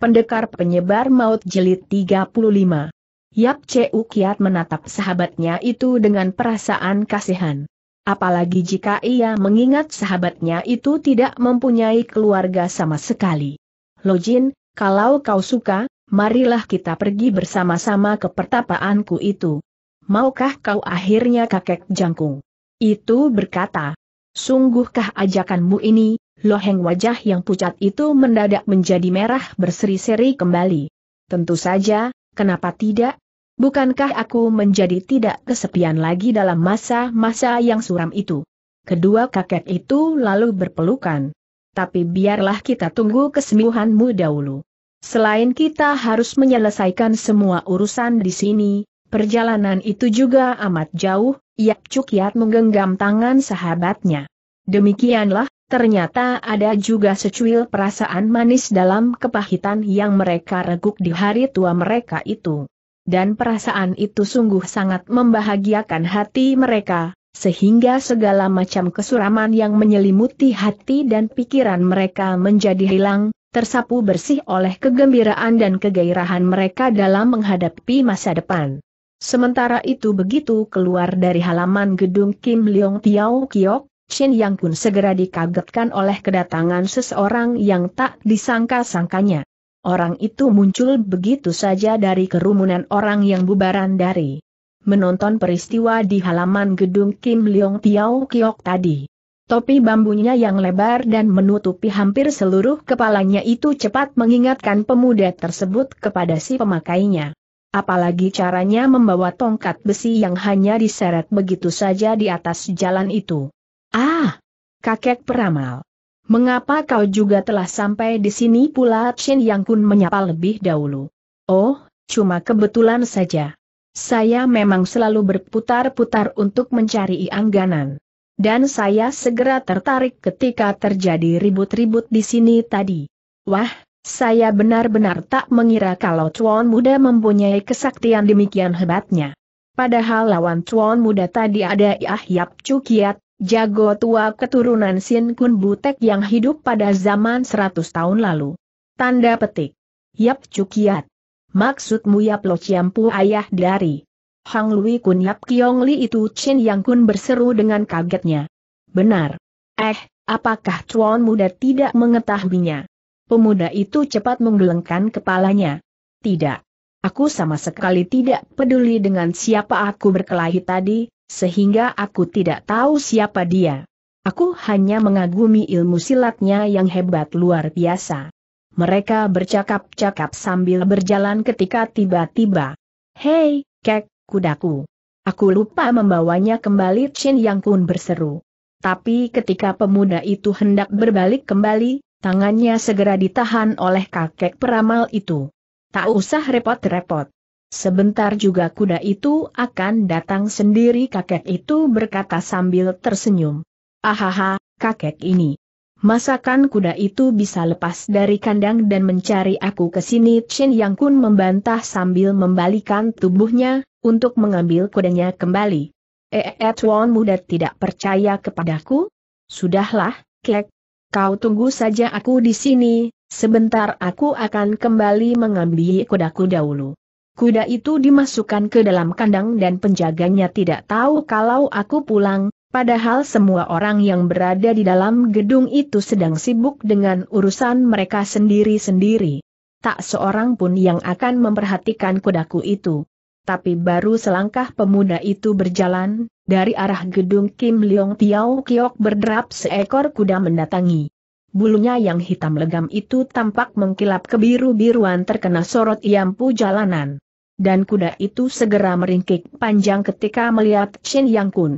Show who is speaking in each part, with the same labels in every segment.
Speaker 1: Pendekar Penyebar Maut Jelit 35 Yap Cu Kiat menatap sahabatnya itu dengan perasaan kasihan. Apalagi jika ia mengingat sahabatnya itu tidak mempunyai keluarga sama sekali. Lojin, kalau kau suka, marilah kita pergi bersama-sama ke pertapaanku itu. Maukah kau akhirnya kakek jangkung? Itu berkata, sungguhkah ajakanmu ini, loheng wajah yang pucat itu mendadak menjadi merah berseri-seri kembali. Tentu saja, kenapa tidak? Bukankah aku menjadi tidak kesepian lagi dalam masa-masa yang suram itu? Kedua kakek itu lalu berpelukan. Tapi biarlah kita tunggu kesembuhanmu dahulu. Selain kita harus menyelesaikan semua urusan di sini, perjalanan itu juga amat jauh, Yap cukyat menggenggam tangan sahabatnya. Demikianlah, Ternyata ada juga secuil perasaan manis dalam kepahitan yang mereka reguk di hari tua mereka itu. Dan perasaan itu sungguh sangat membahagiakan hati mereka, sehingga segala macam kesuraman yang menyelimuti hati dan pikiran mereka menjadi hilang, tersapu bersih oleh kegembiraan dan kegairahan mereka dalam menghadapi masa depan. Sementara itu begitu keluar dari halaman gedung Kim Leong Tiao Kiok, Shin Yang pun segera dikagetkan oleh kedatangan seseorang yang tak disangka-sangkanya. Orang itu muncul begitu saja dari kerumunan orang yang bubaran dari menonton peristiwa di halaman gedung Kim Leong Tiao Kiok tadi. Topi bambunya yang lebar dan menutupi hampir seluruh kepalanya itu cepat mengingatkan pemuda tersebut kepada si pemakainya. Apalagi caranya membawa tongkat besi yang hanya diseret begitu saja di atas jalan itu. Ah, kakek peramal. Mengapa kau juga telah sampai di sini pula Chen Yang Kun menyapa lebih dahulu. Oh, cuma kebetulan saja. Saya memang selalu berputar-putar untuk mencari angganan. Dan saya segera tertarik ketika terjadi ribut-ribut di sini tadi. Wah, saya benar-benar tak mengira kalau Chuan Muda mempunyai kesaktian demikian hebatnya. Padahal lawan Chuan Muda tadi ada Yahyap Cukiat, jago tua keturunan Sin Kun Butek yang hidup pada zaman 100 tahun lalu. Tanda petik. Yap Cukiat. Maksudmu Yap Lo Ciampu ayah dari. Hang Lui Kun Yap Kiong Li itu Chin Yang Kun berseru dengan kagetnya. Benar. Eh, apakah Chuan muda tidak mengetahuinya? Pemuda itu cepat menggelengkan kepalanya. Tidak. Aku sama sekali tidak peduli dengan siapa aku berkelahi tadi, sehingga aku tidak tahu siapa dia. Aku hanya mengagumi ilmu silatnya yang hebat luar biasa. Mereka bercakap-cakap sambil berjalan ketika tiba-tiba. Hei, kek, kudaku. Aku lupa membawanya kembali Chin Yang Kun berseru. Tapi ketika pemuda itu hendak berbalik kembali, tangannya segera ditahan oleh kakek peramal itu. Tak usah repot-repot. Sebentar juga kuda itu akan datang sendiri kakek itu berkata sambil tersenyum. Ahaha, kakek ini. Masakan kuda itu bisa lepas dari kandang dan mencari aku ke sini Chen Yang Kun membantah sambil membalikan tubuhnya, untuk mengambil kudanya kembali. Ee eh, eh, Tuan muda tidak percaya kepadaku? Sudahlah, kek. Kau tunggu saja aku di sini, Sebentar aku akan kembali mengambil kudaku dahulu. Kuda itu dimasukkan ke dalam kandang dan penjaganya tidak tahu kalau aku pulang, padahal semua orang yang berada di dalam gedung itu sedang sibuk dengan urusan mereka sendiri-sendiri. Tak seorang pun yang akan memperhatikan kudaku itu. Tapi baru selangkah pemuda itu berjalan, dari arah gedung Kim Leong Tiao Kiok berderap seekor kuda mendatangi. Bulunya yang hitam legam itu tampak mengkilap kebiru-biruan terkena sorot iampu jalanan. Dan kuda itu segera meringkik panjang ketika melihat Shin Yang Kun.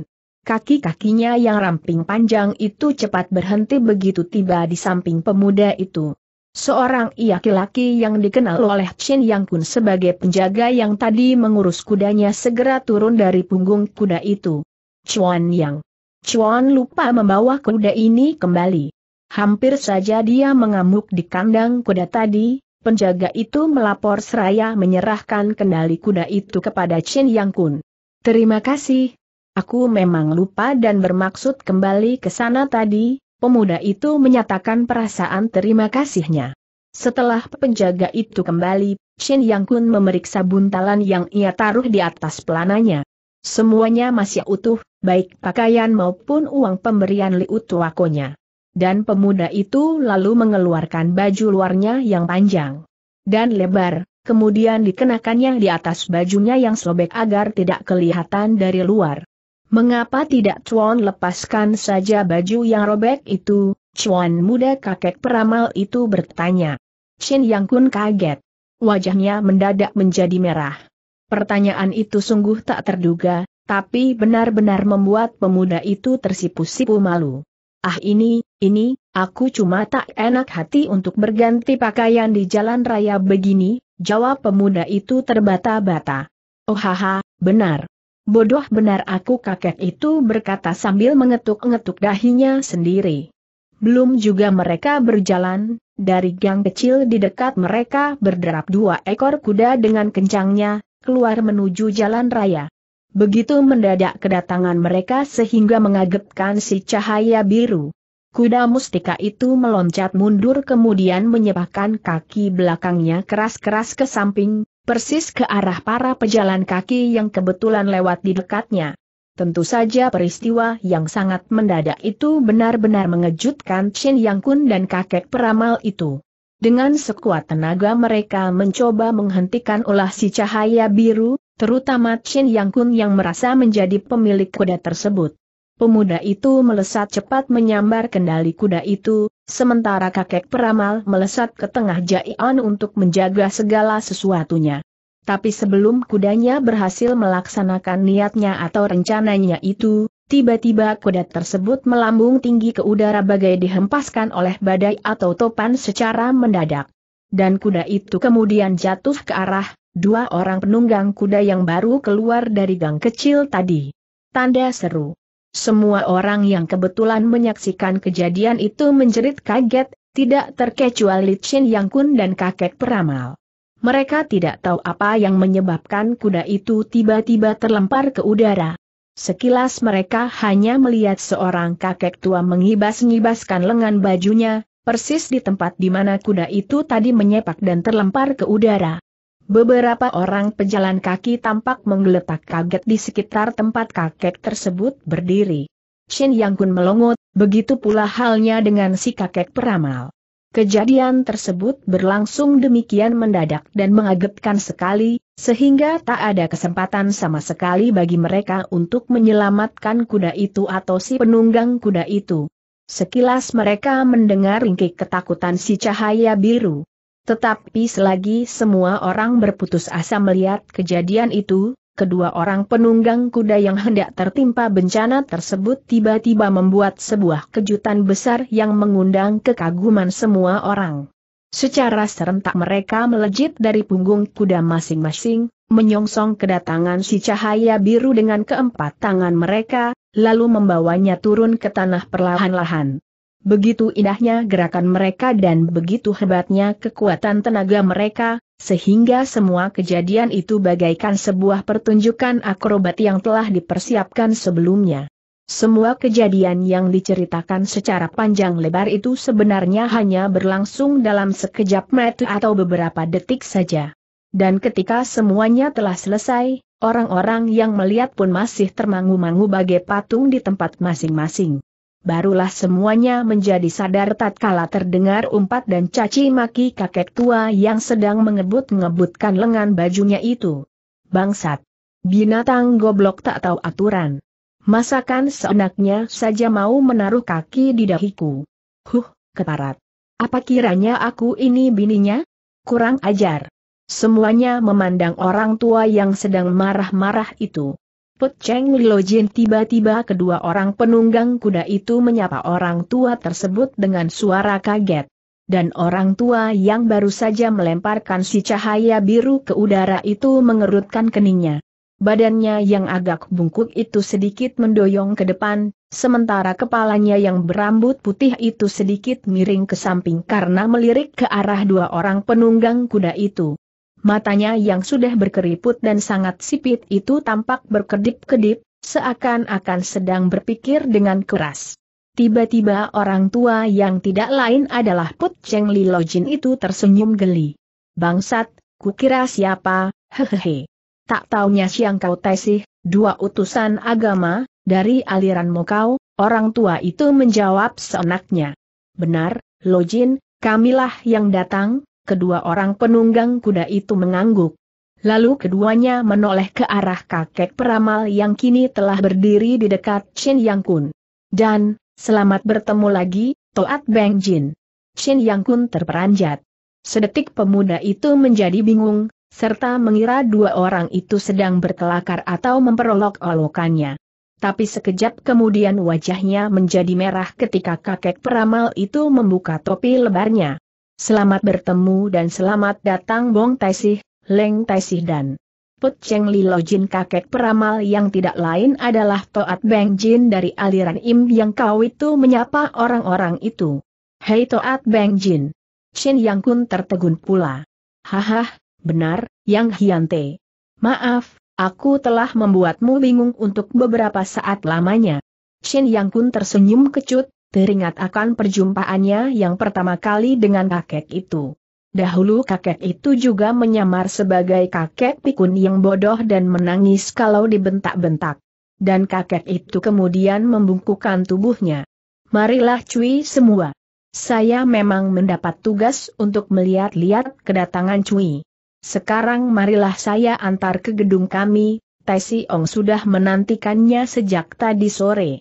Speaker 1: Kaki-kakinya yang ramping panjang itu cepat berhenti begitu tiba di samping pemuda itu. Seorang laki-laki yang dikenal oleh Shin Yang Kun sebagai penjaga yang tadi mengurus kudanya segera turun dari punggung kuda itu. Chuan Yang. Chuan lupa membawa kuda ini kembali. Hampir saja dia mengamuk di kandang kuda tadi, penjaga itu melapor seraya menyerahkan kendali kuda itu kepada Chen Yang Kun. Terima kasih. Aku memang lupa dan bermaksud kembali ke sana tadi, pemuda itu menyatakan perasaan terima kasihnya. Setelah penjaga itu kembali, Chen Yang Kun memeriksa buntalan yang ia taruh di atas pelananya. Semuanya masih utuh, baik pakaian maupun uang pemberian Liu Tuakonya dan pemuda itu lalu mengeluarkan baju luarnya yang panjang dan lebar, kemudian dikenakannya di atas bajunya yang sobek agar tidak kelihatan dari luar. Mengapa tidak Chuan lepaskan saja baju yang robek itu? Chuan muda kakek peramal itu bertanya. Shin Yang Kun kaget. Wajahnya mendadak menjadi merah. Pertanyaan itu sungguh tak terduga, tapi benar-benar membuat pemuda itu tersipu-sipu malu. Ah ini, ini, aku cuma tak enak hati untuk berganti pakaian di jalan raya begini, jawab pemuda itu terbata-bata. Oh haha, benar. Bodoh benar aku kakek itu berkata sambil mengetuk-ngetuk dahinya sendiri. Belum juga mereka berjalan, dari gang kecil di dekat mereka berderap dua ekor kuda dengan kencangnya, keluar menuju jalan raya. Begitu mendadak kedatangan mereka sehingga mengagetkan si cahaya biru. Kuda mustika itu meloncat mundur kemudian menyepahkan kaki belakangnya keras-keras ke samping, persis ke arah para pejalan kaki yang kebetulan lewat di dekatnya. Tentu saja peristiwa yang sangat mendadak itu benar-benar mengejutkan Chen Yang Kun dan kakek peramal itu. Dengan sekuat tenaga mereka mencoba menghentikan ulah si cahaya biru, terutama Chin Yang Kun yang merasa menjadi pemilik kuda tersebut. Pemuda itu melesat cepat menyambar kendali kuda itu, sementara kakek peramal melesat ke tengah Jaian untuk menjaga segala sesuatunya. Tapi sebelum kudanya berhasil melaksanakan niatnya atau rencananya itu, tiba-tiba kuda tersebut melambung tinggi ke udara bagai dihempaskan oleh badai atau topan secara mendadak. Dan kuda itu kemudian jatuh ke arah Dua orang penunggang kuda yang baru keluar dari gang kecil tadi. Tanda seru. Semua orang yang kebetulan menyaksikan kejadian itu menjerit kaget, tidak terkecuali Chen Yang Kun dan kakek peramal. Mereka tidak tahu apa yang menyebabkan kuda itu tiba-tiba terlempar ke udara. Sekilas mereka hanya melihat seorang kakek tua mengibas-ngibaskan lengan bajunya, persis di tempat di mana kuda itu tadi menyepak dan terlempar ke udara. Beberapa orang pejalan kaki tampak menggeletak kaget di sekitar tempat kakek tersebut berdiri. Shin Yang Kun melongot, begitu pula halnya dengan si kakek peramal. Kejadian tersebut berlangsung demikian mendadak dan mengagetkan sekali, sehingga tak ada kesempatan sama sekali bagi mereka untuk menyelamatkan kuda itu atau si penunggang kuda itu. Sekilas mereka mendengar ringkik ketakutan si cahaya biru. Tetapi selagi semua orang berputus asa melihat kejadian itu, kedua orang penunggang kuda yang hendak tertimpa bencana tersebut tiba-tiba membuat sebuah kejutan besar yang mengundang kekaguman semua orang. Secara serentak mereka melejit dari punggung kuda masing-masing, menyongsong kedatangan si cahaya biru dengan keempat tangan mereka, lalu membawanya turun ke tanah perlahan-lahan. Begitu indahnya gerakan mereka dan begitu hebatnya kekuatan tenaga mereka, sehingga semua kejadian itu bagaikan sebuah pertunjukan akrobat yang telah dipersiapkan sebelumnya. Semua kejadian yang diceritakan secara panjang lebar itu sebenarnya hanya berlangsung dalam sekejap mata atau beberapa detik saja. Dan ketika semuanya telah selesai, orang-orang yang melihat pun masih termangu-mangu bagai patung di tempat masing-masing barulah semuanya menjadi sadar tatkala terdengar umpat dan caci maki kakek tua yang sedang mengebut-ngebutkan lengan bajunya itu. Bangsat! Binatang goblok tak tahu aturan. Masakan seenaknya saja mau menaruh kaki di dahiku. Huh, keparat. Apa kiranya aku ini bininya? Kurang ajar. Semuanya memandang orang tua yang sedang marah-marah itu. Put Cheng Wilojin tiba-tiba kedua orang penunggang kuda itu menyapa orang tua tersebut dengan suara kaget. Dan orang tua yang baru saja melemparkan si cahaya biru ke udara itu mengerutkan keningnya. Badannya yang agak bungkuk itu sedikit mendoyong ke depan, sementara kepalanya yang berambut putih itu sedikit miring ke samping karena melirik ke arah dua orang penunggang kuda itu. Matanya yang sudah berkeriput dan sangat sipit itu tampak berkedip-kedip, seakan-akan sedang berpikir dengan keras. Tiba-tiba orang tua yang tidak lain adalah Put Cheng Li Lojin itu tersenyum geli. Bangsat, kukira siapa, hehehe. Tak taunya siang kau tesih, dua utusan agama, dari aliran kau, orang tua itu menjawab seenaknya. Benar, Lojin, kamilah yang datang, kedua orang penunggang kuda itu mengangguk. Lalu keduanya menoleh ke arah kakek peramal yang kini telah berdiri di dekat Chen Yang Kun. Dan, selamat bertemu lagi, Toat Beng Jin. Chin Yang Kun terperanjat. Sedetik pemuda itu menjadi bingung, serta mengira dua orang itu sedang berkelakar atau memperolok-olokannya. Tapi sekejap kemudian wajahnya menjadi merah ketika kakek peramal itu membuka topi lebarnya. Selamat bertemu dan selamat datang Bong Taisih, Leng Taisih dan Put Cheng Li Lo Jin kakek peramal yang tidak lain adalah Toat Beng Jin dari aliran Im yang kau itu menyapa orang-orang itu. Hei Toat Beng Jin. Chin Yang Kun tertegun pula. Haha, benar, Yang Hian Maaf, aku telah membuatmu bingung untuk beberapa saat lamanya. Chin Yang Kun tersenyum kecut, teringat akan perjumpaannya yang pertama kali dengan kakek itu. Dahulu kakek itu juga menyamar sebagai kakek pikun yang bodoh dan menangis kalau dibentak-bentak. Dan kakek itu kemudian membungkukkan tubuhnya. Marilah cuy semua. Saya memang mendapat tugas untuk melihat-lihat kedatangan cuy. Sekarang marilah saya antar ke gedung kami, Tesi Ong sudah menantikannya sejak tadi sore.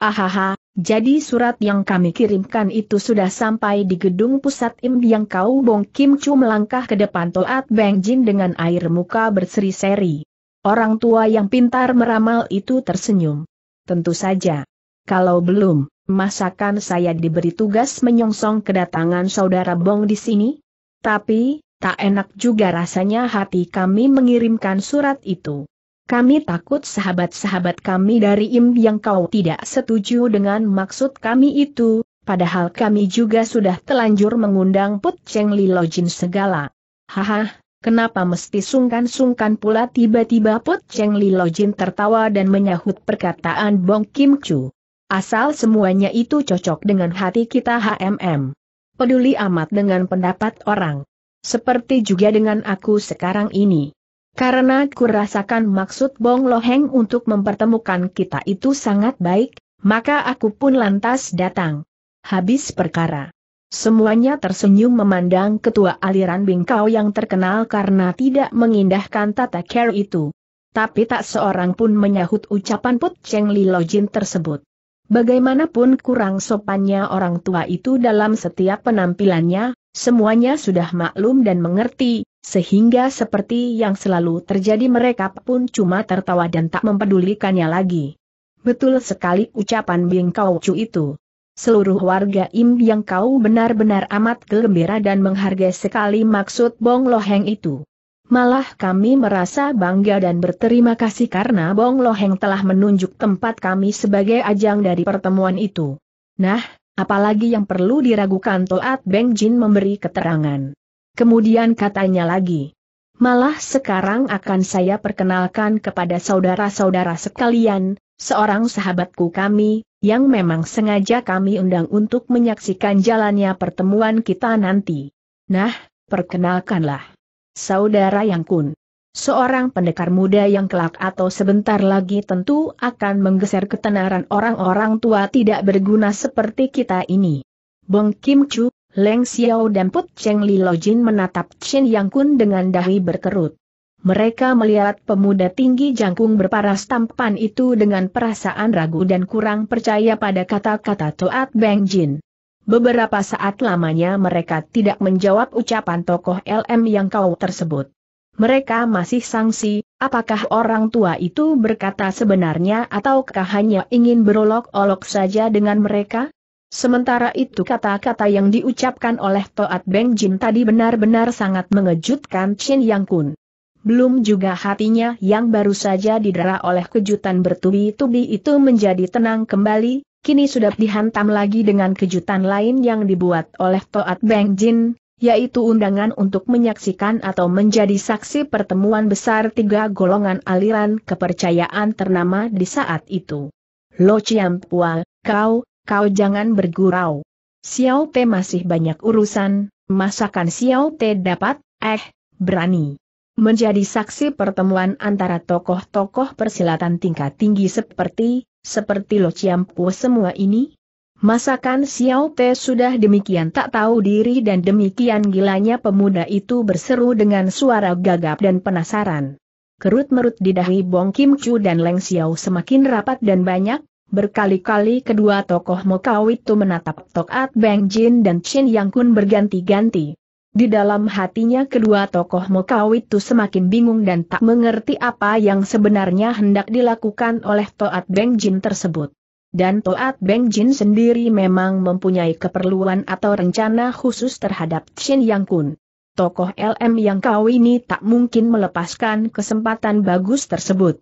Speaker 1: Ahaha, jadi surat yang kami kirimkan itu sudah sampai di gedung pusat Im yang kau Bong Kim Chu melangkah ke depan Toat Beng Jin dengan air muka berseri-seri. Orang tua yang pintar meramal itu tersenyum. Tentu saja. Kalau belum, masakan saya diberi tugas menyongsong kedatangan saudara Bong di sini? Tapi, tak enak juga rasanya hati kami mengirimkan surat itu. Kami takut sahabat-sahabat kami dari Im yang kau tidak setuju dengan maksud kami itu, padahal kami juga sudah telanjur mengundang Put Cheng Li Lojin segala. Haha, kenapa mesti sungkan-sungkan pula tiba-tiba Put Cheng Li Lojin tertawa dan menyahut perkataan Bong Kim Chu. Asal semuanya itu cocok dengan hati kita HMM. Peduli amat dengan pendapat orang. Seperti juga dengan aku sekarang ini. Karena kurasakan maksud Bong Loheng untuk mempertemukan kita itu sangat baik, maka aku pun lantas datang. Habis perkara. Semuanya tersenyum memandang ketua aliran Bingkau yang terkenal karena tidak mengindahkan tata care itu. Tapi tak seorang pun menyahut ucapan Put Cheng Li Lojin tersebut. Bagaimanapun kurang sopannya orang tua itu dalam setiap penampilannya, semuanya sudah maklum dan mengerti, sehingga seperti yang selalu terjadi mereka pun cuma tertawa dan tak mempedulikannya lagi. Betul sekali ucapan Bing Kau Chu itu. Seluruh warga Im yang kau benar-benar amat gembira dan menghargai sekali maksud Bong Loheng itu. Malah kami merasa bangga dan berterima kasih karena Bong Loheng telah menunjuk tempat kami sebagai ajang dari pertemuan itu. Nah, apalagi yang perlu diragukan Toat Beng Jin memberi keterangan. Kemudian katanya lagi. Malah sekarang akan saya perkenalkan kepada saudara-saudara sekalian, seorang sahabatku kami, yang memang sengaja kami undang untuk menyaksikan jalannya pertemuan kita nanti. Nah, perkenalkanlah. Saudara yang kun. Seorang pendekar muda yang kelak atau sebentar lagi tentu akan menggeser ketenaran orang-orang tua tidak berguna seperti kita ini. Bong Kim Chu Leng Xiao dan Put Cheng Li Lojin menatap Chen Yang Kun dengan dahi berkerut. Mereka melihat pemuda tinggi jangkung berparas tampan itu dengan perasaan ragu dan kurang percaya pada kata-kata Toat Beng Jin. Beberapa saat lamanya mereka tidak menjawab ucapan tokoh LM yang kau tersebut. Mereka masih sangsi, apakah orang tua itu berkata sebenarnya ataukah hanya ingin berolok-olok saja dengan mereka? Sementara itu kata-kata yang diucapkan oleh Toat Beng Jin tadi benar-benar sangat mengejutkan Chin Yang Kun. Belum juga hatinya yang baru saja didera oleh kejutan bertubi-tubi itu menjadi tenang kembali, kini sudah dihantam lagi dengan kejutan lain yang dibuat oleh Toat Beng Jin, yaitu undangan untuk menyaksikan atau menjadi saksi pertemuan besar tiga golongan aliran kepercayaan ternama di saat itu. Lo Chiam Pua, kau, kau jangan bergurau. Xiao Te masih banyak urusan, masakan Xiao Te dapat, eh, berani. Menjadi saksi pertemuan antara tokoh-tokoh persilatan tingkat tinggi seperti, seperti Lo Po semua ini? Masakan Xiao Te sudah demikian tak tahu diri dan demikian gilanya pemuda itu berseru dengan suara gagap dan penasaran. Kerut merut di dahi Bong Kim Chu dan Leng Xiao semakin rapat dan banyak, Berkali-kali kedua tokoh Mokau itu menatap Tok At Beng Jin dan Chin Yang Kun berganti-ganti. Di dalam hatinya kedua tokoh Mokau itu semakin bingung dan tak mengerti apa yang sebenarnya hendak dilakukan oleh Toat Beng Jin tersebut. Dan Toat Beng Jin sendiri memang mempunyai keperluan atau rencana khusus terhadap Chin Yang Kun. Tokoh LM Yang Kau ini tak mungkin melepaskan kesempatan bagus tersebut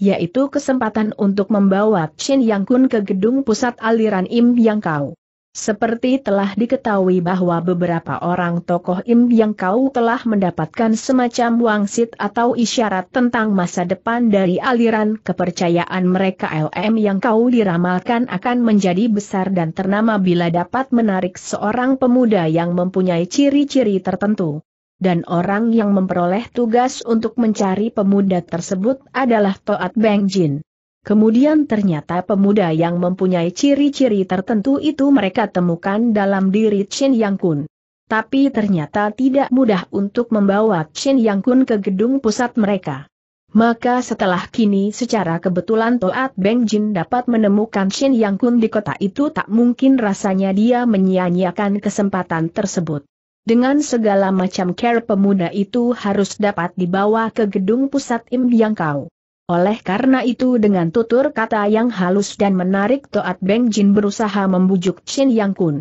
Speaker 1: yaitu kesempatan untuk membawa Chin Yang Kun ke gedung pusat aliran Im Yang Kau. Seperti telah diketahui bahwa beberapa orang tokoh Im Yang Kau telah mendapatkan semacam wangsit atau isyarat tentang masa depan dari aliran kepercayaan mereka LM Yang Kau diramalkan akan menjadi besar dan ternama bila dapat menarik seorang pemuda yang mempunyai ciri-ciri tertentu dan orang yang memperoleh tugas untuk mencari pemuda tersebut adalah Toat Beng Jin. Kemudian ternyata pemuda yang mempunyai ciri-ciri tertentu itu mereka temukan dalam diri Chin Yang Kun. Tapi ternyata tidak mudah untuk membawa Chin Yang Kun ke gedung pusat mereka. Maka setelah kini secara kebetulan Toat Beng Jin dapat menemukan Shin Yang Kun di kota itu tak mungkin rasanya dia menyia-nyiakan kesempatan tersebut. Dengan segala macam care pemuda itu harus dapat dibawa ke gedung pusat Im yang kau. Oleh karena itu dengan tutur kata yang halus dan menarik Toat Beng Jin berusaha membujuk Chin Yang Kun.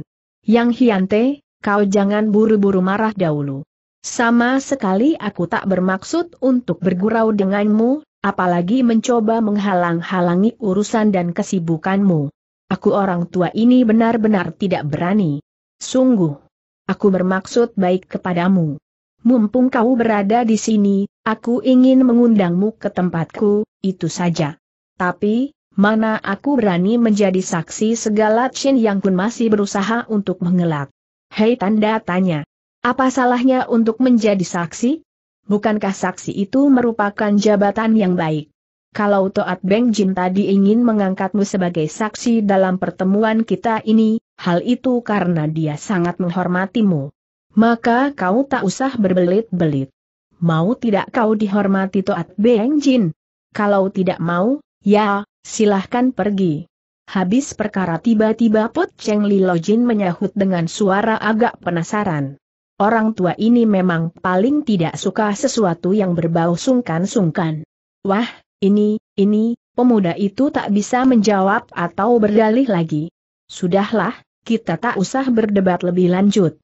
Speaker 1: Yang Hiante, kau jangan buru-buru marah dahulu. Sama sekali aku tak bermaksud untuk bergurau denganmu, apalagi mencoba menghalang-halangi urusan dan kesibukanmu. Aku orang tua ini benar-benar tidak berani. Sungguh aku bermaksud baik kepadamu. Mumpung kau berada di sini, aku ingin mengundangmu ke tempatku, itu saja. Tapi, mana aku berani menjadi saksi segala Chin Yang Kun masih berusaha untuk mengelak. Hei tanda tanya. Apa salahnya untuk menjadi saksi? Bukankah saksi itu merupakan jabatan yang baik? Kalau Toat Beng Jin tadi ingin mengangkatmu sebagai saksi dalam pertemuan kita ini, Hal itu karena dia sangat menghormatimu. Maka kau tak usah berbelit-belit. Mau tidak kau dihormati Toat Beng Jin? Kalau tidak mau, ya, silahkan pergi. Habis perkara tiba-tiba Pot Cheng Li Lojin menyahut dengan suara agak penasaran. Orang tua ini memang paling tidak suka sesuatu yang berbau sungkan-sungkan. Wah, ini, ini, pemuda itu tak bisa menjawab atau berdalih lagi. Sudahlah, kita tak usah berdebat lebih lanjut.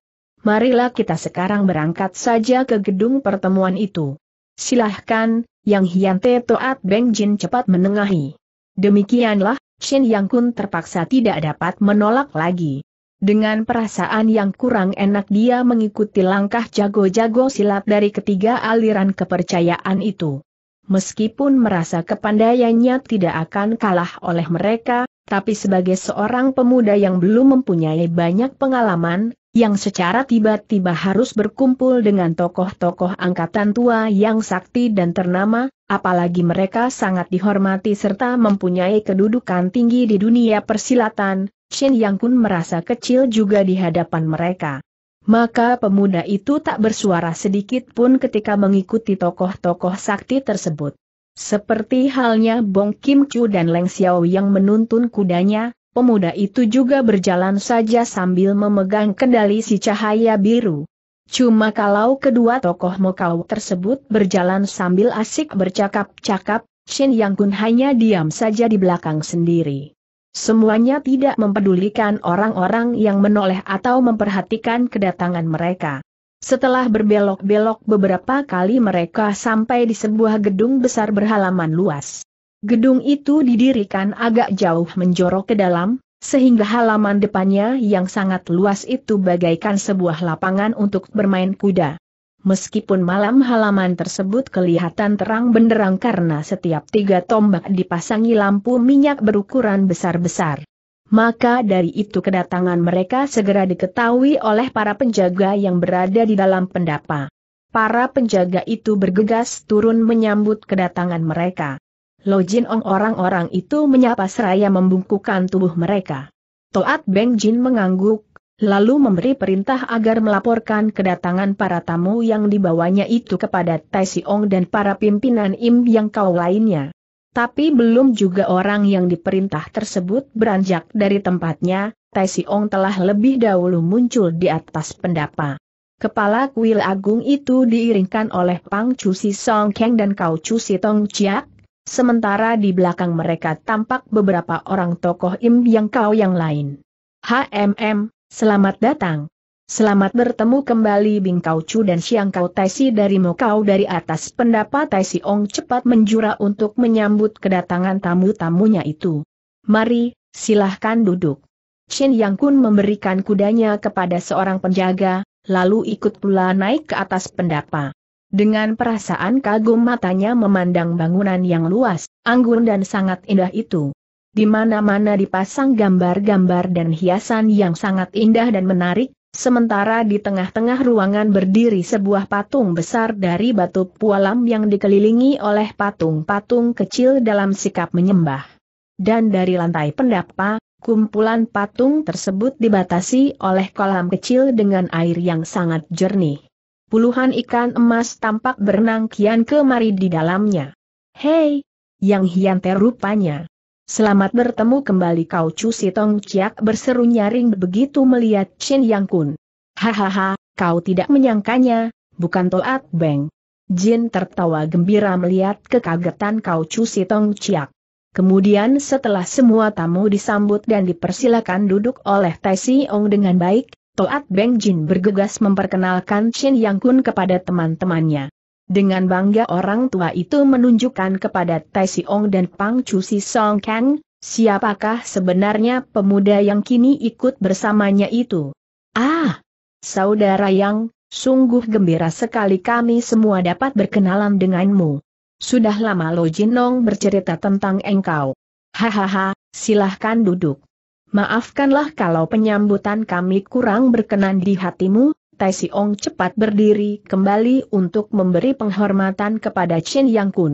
Speaker 1: Marilah kita sekarang berangkat saja ke gedung pertemuan itu. Silahkan, Yang Hyante Toat Beng Jin cepat menengahi. Demikianlah, Shin Yang Kun terpaksa tidak dapat menolak lagi. Dengan perasaan yang kurang enak dia mengikuti langkah jago-jago silat dari ketiga aliran kepercayaan itu. Meskipun merasa kepandaiannya tidak akan kalah oleh mereka, tapi sebagai seorang pemuda yang belum mempunyai banyak pengalaman, yang secara tiba-tiba harus berkumpul dengan tokoh-tokoh angkatan tua yang sakti dan ternama, apalagi mereka sangat dihormati serta mempunyai kedudukan tinggi di dunia persilatan, Shen Yang pun merasa kecil juga di hadapan mereka. Maka pemuda itu tak bersuara sedikit pun ketika mengikuti tokoh-tokoh sakti tersebut. Seperti halnya Bong Kim Chu dan Leng Xiao yang menuntun kudanya, pemuda itu juga berjalan saja sambil memegang kendali si cahaya biru. Cuma kalau kedua tokoh Mokau tersebut berjalan sambil asik bercakap-cakap, Shen Yang Kun hanya diam saja di belakang sendiri. Semuanya tidak mempedulikan orang-orang yang menoleh atau memperhatikan kedatangan mereka. Setelah berbelok-belok beberapa kali mereka sampai di sebuah gedung besar berhalaman luas. Gedung itu didirikan agak jauh menjorok ke dalam, sehingga halaman depannya yang sangat luas itu bagaikan sebuah lapangan untuk bermain kuda. Meskipun malam halaman tersebut kelihatan terang benderang karena setiap tiga tombak dipasangi lampu minyak berukuran besar-besar maka dari itu kedatangan mereka segera diketahui oleh para penjaga yang berada di dalam pendapa. Para penjaga itu bergegas turun menyambut kedatangan mereka. Jin Ong orang-orang itu menyapa seraya membungkukan tubuh mereka. Toat Beng Jin mengangguk, lalu memberi perintah agar melaporkan kedatangan para tamu yang dibawanya itu kepada Tai Siong dan para pimpinan Im yang kau lainnya. Tapi belum juga orang yang diperintah tersebut beranjak dari tempatnya, Tai Siong telah lebih dahulu muncul di atas pendapa. Kepala kuil agung itu diiringkan oleh Pang Cusi Song Keng dan Kau Cusi Tong Chiak, sementara di belakang mereka tampak beberapa orang tokoh Im Yang Kau yang lain. HMM, selamat datang. Selamat bertemu kembali Bing Kau Chu dan Siang Kau Taisi dari Mokau dari atas pendapat Taisi Ong cepat menjura untuk menyambut kedatangan tamu-tamunya itu. Mari, silahkan duduk. Shin Yang Kun memberikan kudanya kepada seorang penjaga, lalu ikut pula naik ke atas pendapa. Dengan perasaan kagum matanya memandang bangunan yang luas, anggun dan sangat indah itu di mana-mana dipasang gambar-gambar dan hiasan yang sangat indah dan menarik, Sementara di tengah-tengah ruangan berdiri sebuah patung besar dari batu pualam yang dikelilingi oleh patung-patung kecil dalam sikap menyembah. Dan dari lantai pendapa, kumpulan patung tersebut dibatasi oleh kolam kecil dengan air yang sangat jernih. Puluhan ikan emas tampak berenang kian kemari di dalamnya. Hei! Yang hianter rupanya. Selamat bertemu kembali kau Cusi Tong Chiak berseru nyaring begitu melihat Chen Yang Kun. Hahaha, kau tidak menyangkanya, bukan Toat Beng. Jin tertawa gembira melihat kekagetan kau Cusi Tong Chiak. Kemudian setelah semua tamu disambut dan dipersilakan duduk oleh Tai Si Ong dengan baik, Toat Beng Jin bergegas memperkenalkan Chen Yang Kun kepada teman-temannya. Dengan bangga orang tua itu menunjukkan kepada Tai Siong dan Pang Chu Si Song Kang, siapakah sebenarnya pemuda yang kini ikut bersamanya itu. Ah, saudara yang, sungguh gembira sekali kami semua dapat berkenalan denganmu. Sudah lama Lo Jinong bercerita tentang engkau. Hahaha, silahkan duduk. Maafkanlah kalau penyambutan kami kurang berkenan di hatimu, Tai Siong cepat berdiri kembali untuk memberi penghormatan kepada Chin Yang Kun.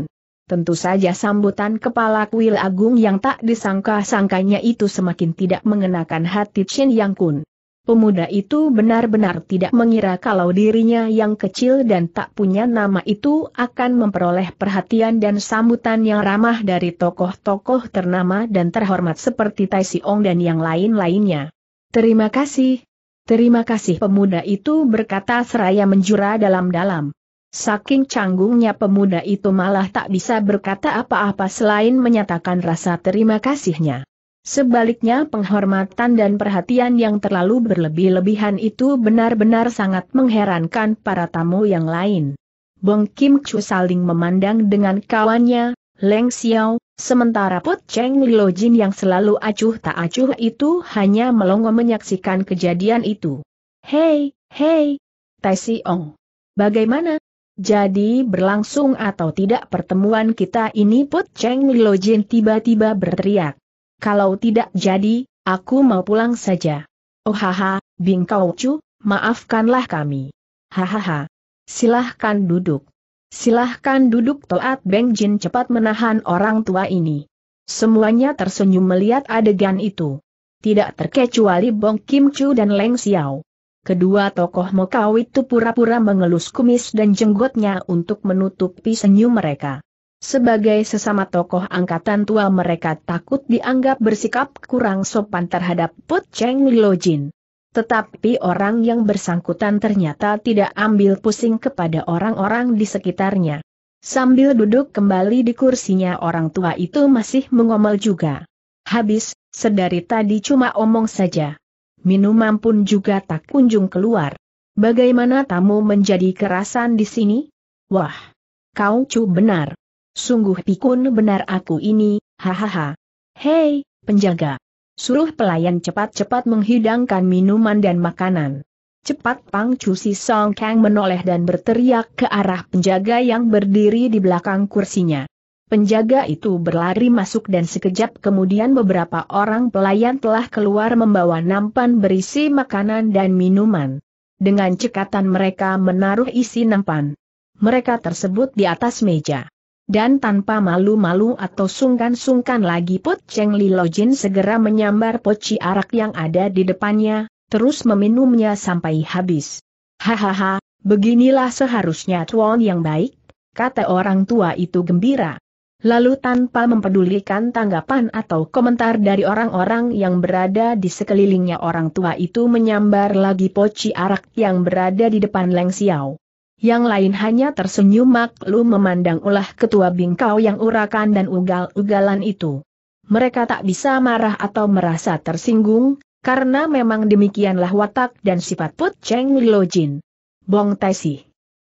Speaker 1: Tentu saja sambutan kepala kuil agung yang tak disangka-sangkanya itu semakin tidak mengenakan hati Chin Yang Kun. Pemuda itu benar-benar tidak mengira kalau dirinya yang kecil dan tak punya nama itu akan memperoleh perhatian dan sambutan yang ramah dari tokoh-tokoh ternama dan terhormat seperti Tai Siong dan yang lain-lainnya. Terima kasih, Terima kasih pemuda itu berkata seraya menjura dalam-dalam. Saking canggungnya pemuda itu malah tak bisa berkata apa-apa selain menyatakan rasa terima kasihnya. Sebaliknya penghormatan dan perhatian yang terlalu berlebih-lebihan itu benar-benar sangat mengherankan para tamu yang lain. Bong Kim Chu saling memandang dengan kawannya, Leng Xiao, Sementara Put Cheng Lilo Jin yang selalu acuh tak acuh itu hanya melongo menyaksikan kejadian itu. Hei, hei, Tai Si Ong. Bagaimana? Jadi berlangsung atau tidak pertemuan kita ini Put Cheng Lilo Jin tiba-tiba berteriak. Kalau tidak jadi, aku mau pulang saja. Oh haha, Bing Kau Chu, maafkanlah kami. Hahaha. Silahkan duduk. Silahkan duduk Toat Beng Jin cepat menahan orang tua ini. Semuanya tersenyum melihat adegan itu. Tidak terkecuali Bong Kim Chu dan Leng Xiao. Kedua tokoh Mokau itu pura-pura mengelus kumis dan jenggotnya untuk menutupi senyum mereka. Sebagai sesama tokoh angkatan tua mereka takut dianggap bersikap kurang sopan terhadap Put Cheng jin tetapi orang yang bersangkutan ternyata tidak ambil pusing kepada orang-orang di sekitarnya. Sambil duduk kembali di kursinya orang tua itu masih mengomel juga. Habis, sedari tadi cuma omong saja. Minuman pun juga tak kunjung keluar. Bagaimana tamu menjadi kerasan di sini? Wah! Kau cu benar. Sungguh pikun benar aku ini, hahaha. Hei, penjaga. Suruh pelayan cepat-cepat menghidangkan minuman dan makanan. Cepat Pang Chu Si Song Kang menoleh dan berteriak ke arah penjaga yang berdiri di belakang kursinya. Penjaga itu berlari masuk dan sekejap kemudian beberapa orang pelayan telah keluar membawa nampan berisi makanan dan minuman. Dengan cekatan mereka menaruh isi nampan. Mereka tersebut di atas meja. Dan tanpa malu-malu atau sungkan-sungkan lagi Pot Cheng Li Jin segera menyambar poci arak yang ada di depannya, terus meminumnya sampai habis. Hahaha, beginilah seharusnya tuan yang baik, kata orang tua itu gembira. Lalu tanpa mempedulikan tanggapan atau komentar dari orang-orang yang berada di sekelilingnya orang tua itu menyambar lagi poci arak yang berada di depan Leng Xiao. Yang lain hanya tersenyum maklum memandang ulah ketua bingkau yang urakan dan ugal-ugalan itu. Mereka tak bisa marah atau merasa tersinggung, karena memang demikianlah watak dan sifat Put Cheng Lo Jin. Bong Taisih,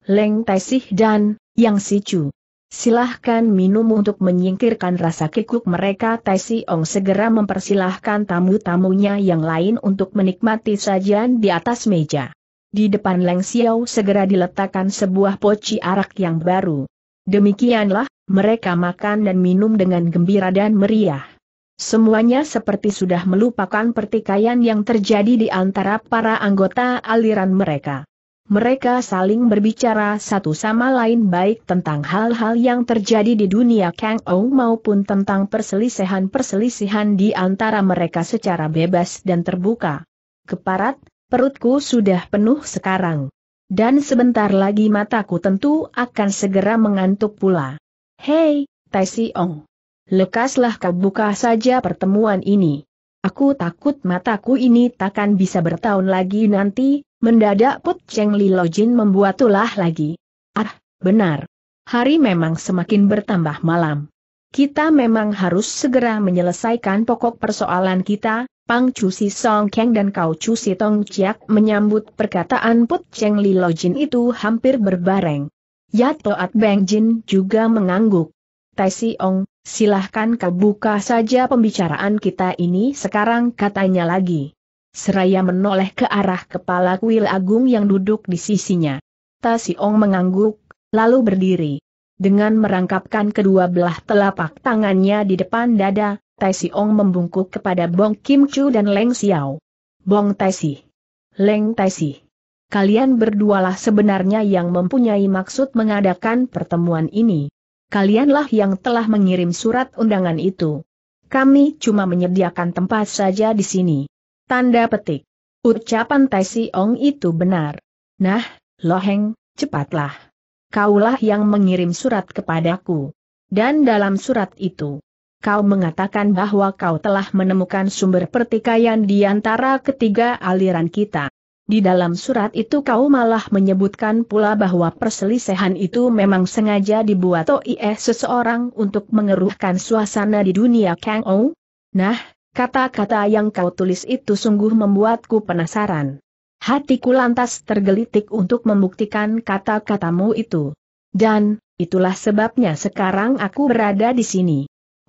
Speaker 1: Leng Taisih dan Yang Sicu. Silahkan minum untuk menyingkirkan rasa kikuk mereka Taisi Ong segera mempersilahkan tamu-tamunya yang lain untuk menikmati sajian di atas meja. Di depan Leng Xiao segera diletakkan sebuah poci arak yang baru. Demikianlah, mereka makan dan minum dengan gembira dan meriah. Semuanya seperti sudah melupakan pertikaian yang terjadi di antara para anggota aliran mereka. Mereka saling berbicara satu sama lain baik tentang hal-hal yang terjadi di dunia Kang Ou maupun tentang perselisihan-perselisihan di antara mereka secara bebas dan terbuka. Keparat, perutku sudah penuh sekarang. Dan sebentar lagi mataku tentu akan segera mengantuk pula. Hei, Tai Ong. Lekaslah kau buka saja pertemuan ini. Aku takut mataku ini takkan bisa bertahun lagi nanti, mendadak Put Cheng Li Lo Jin membuat ulah lagi. Ah, benar. Hari memang semakin bertambah malam. Kita memang harus segera menyelesaikan pokok persoalan kita, Pang Chu Si Song Keng dan Kau Chu Si Tong Chiak menyambut perkataan Put Cheng Li Lo Jin itu hampir berbareng. Ya Toat Beng Jin juga mengangguk. Tai Si Ong, silahkan kau buka saja pembicaraan kita ini sekarang katanya lagi. Seraya menoleh ke arah kepala kuil agung yang duduk di sisinya. Tai Si Ong mengangguk, lalu berdiri. Dengan merangkapkan kedua belah telapak tangannya di depan dada, Tai Ong membungkuk kepada Bong Kim Chu dan Leng Xiao. Bong Tai Si. Leng Tai Si. Kalian berdualah sebenarnya yang mempunyai maksud mengadakan pertemuan ini. Kalianlah yang telah mengirim surat undangan itu. Kami cuma menyediakan tempat saja di sini. Tanda petik. Ucapan Tai Ong itu benar. Nah, Loheng, cepatlah. Kaulah yang mengirim surat kepadaku. Dan dalam surat itu, kau mengatakan bahwa kau telah menemukan sumber pertikaian di antara ketiga aliran kita. Di dalam surat itu kau malah menyebutkan pula bahwa perselisihan itu memang sengaja dibuat oleh seseorang untuk mengeruhkan suasana di dunia Kang Ou. Nah, kata-kata yang kau tulis itu sungguh membuatku penasaran. Hatiku lantas tergelitik untuk membuktikan kata-katamu itu. Dan, itulah sebabnya sekarang aku berada di sini.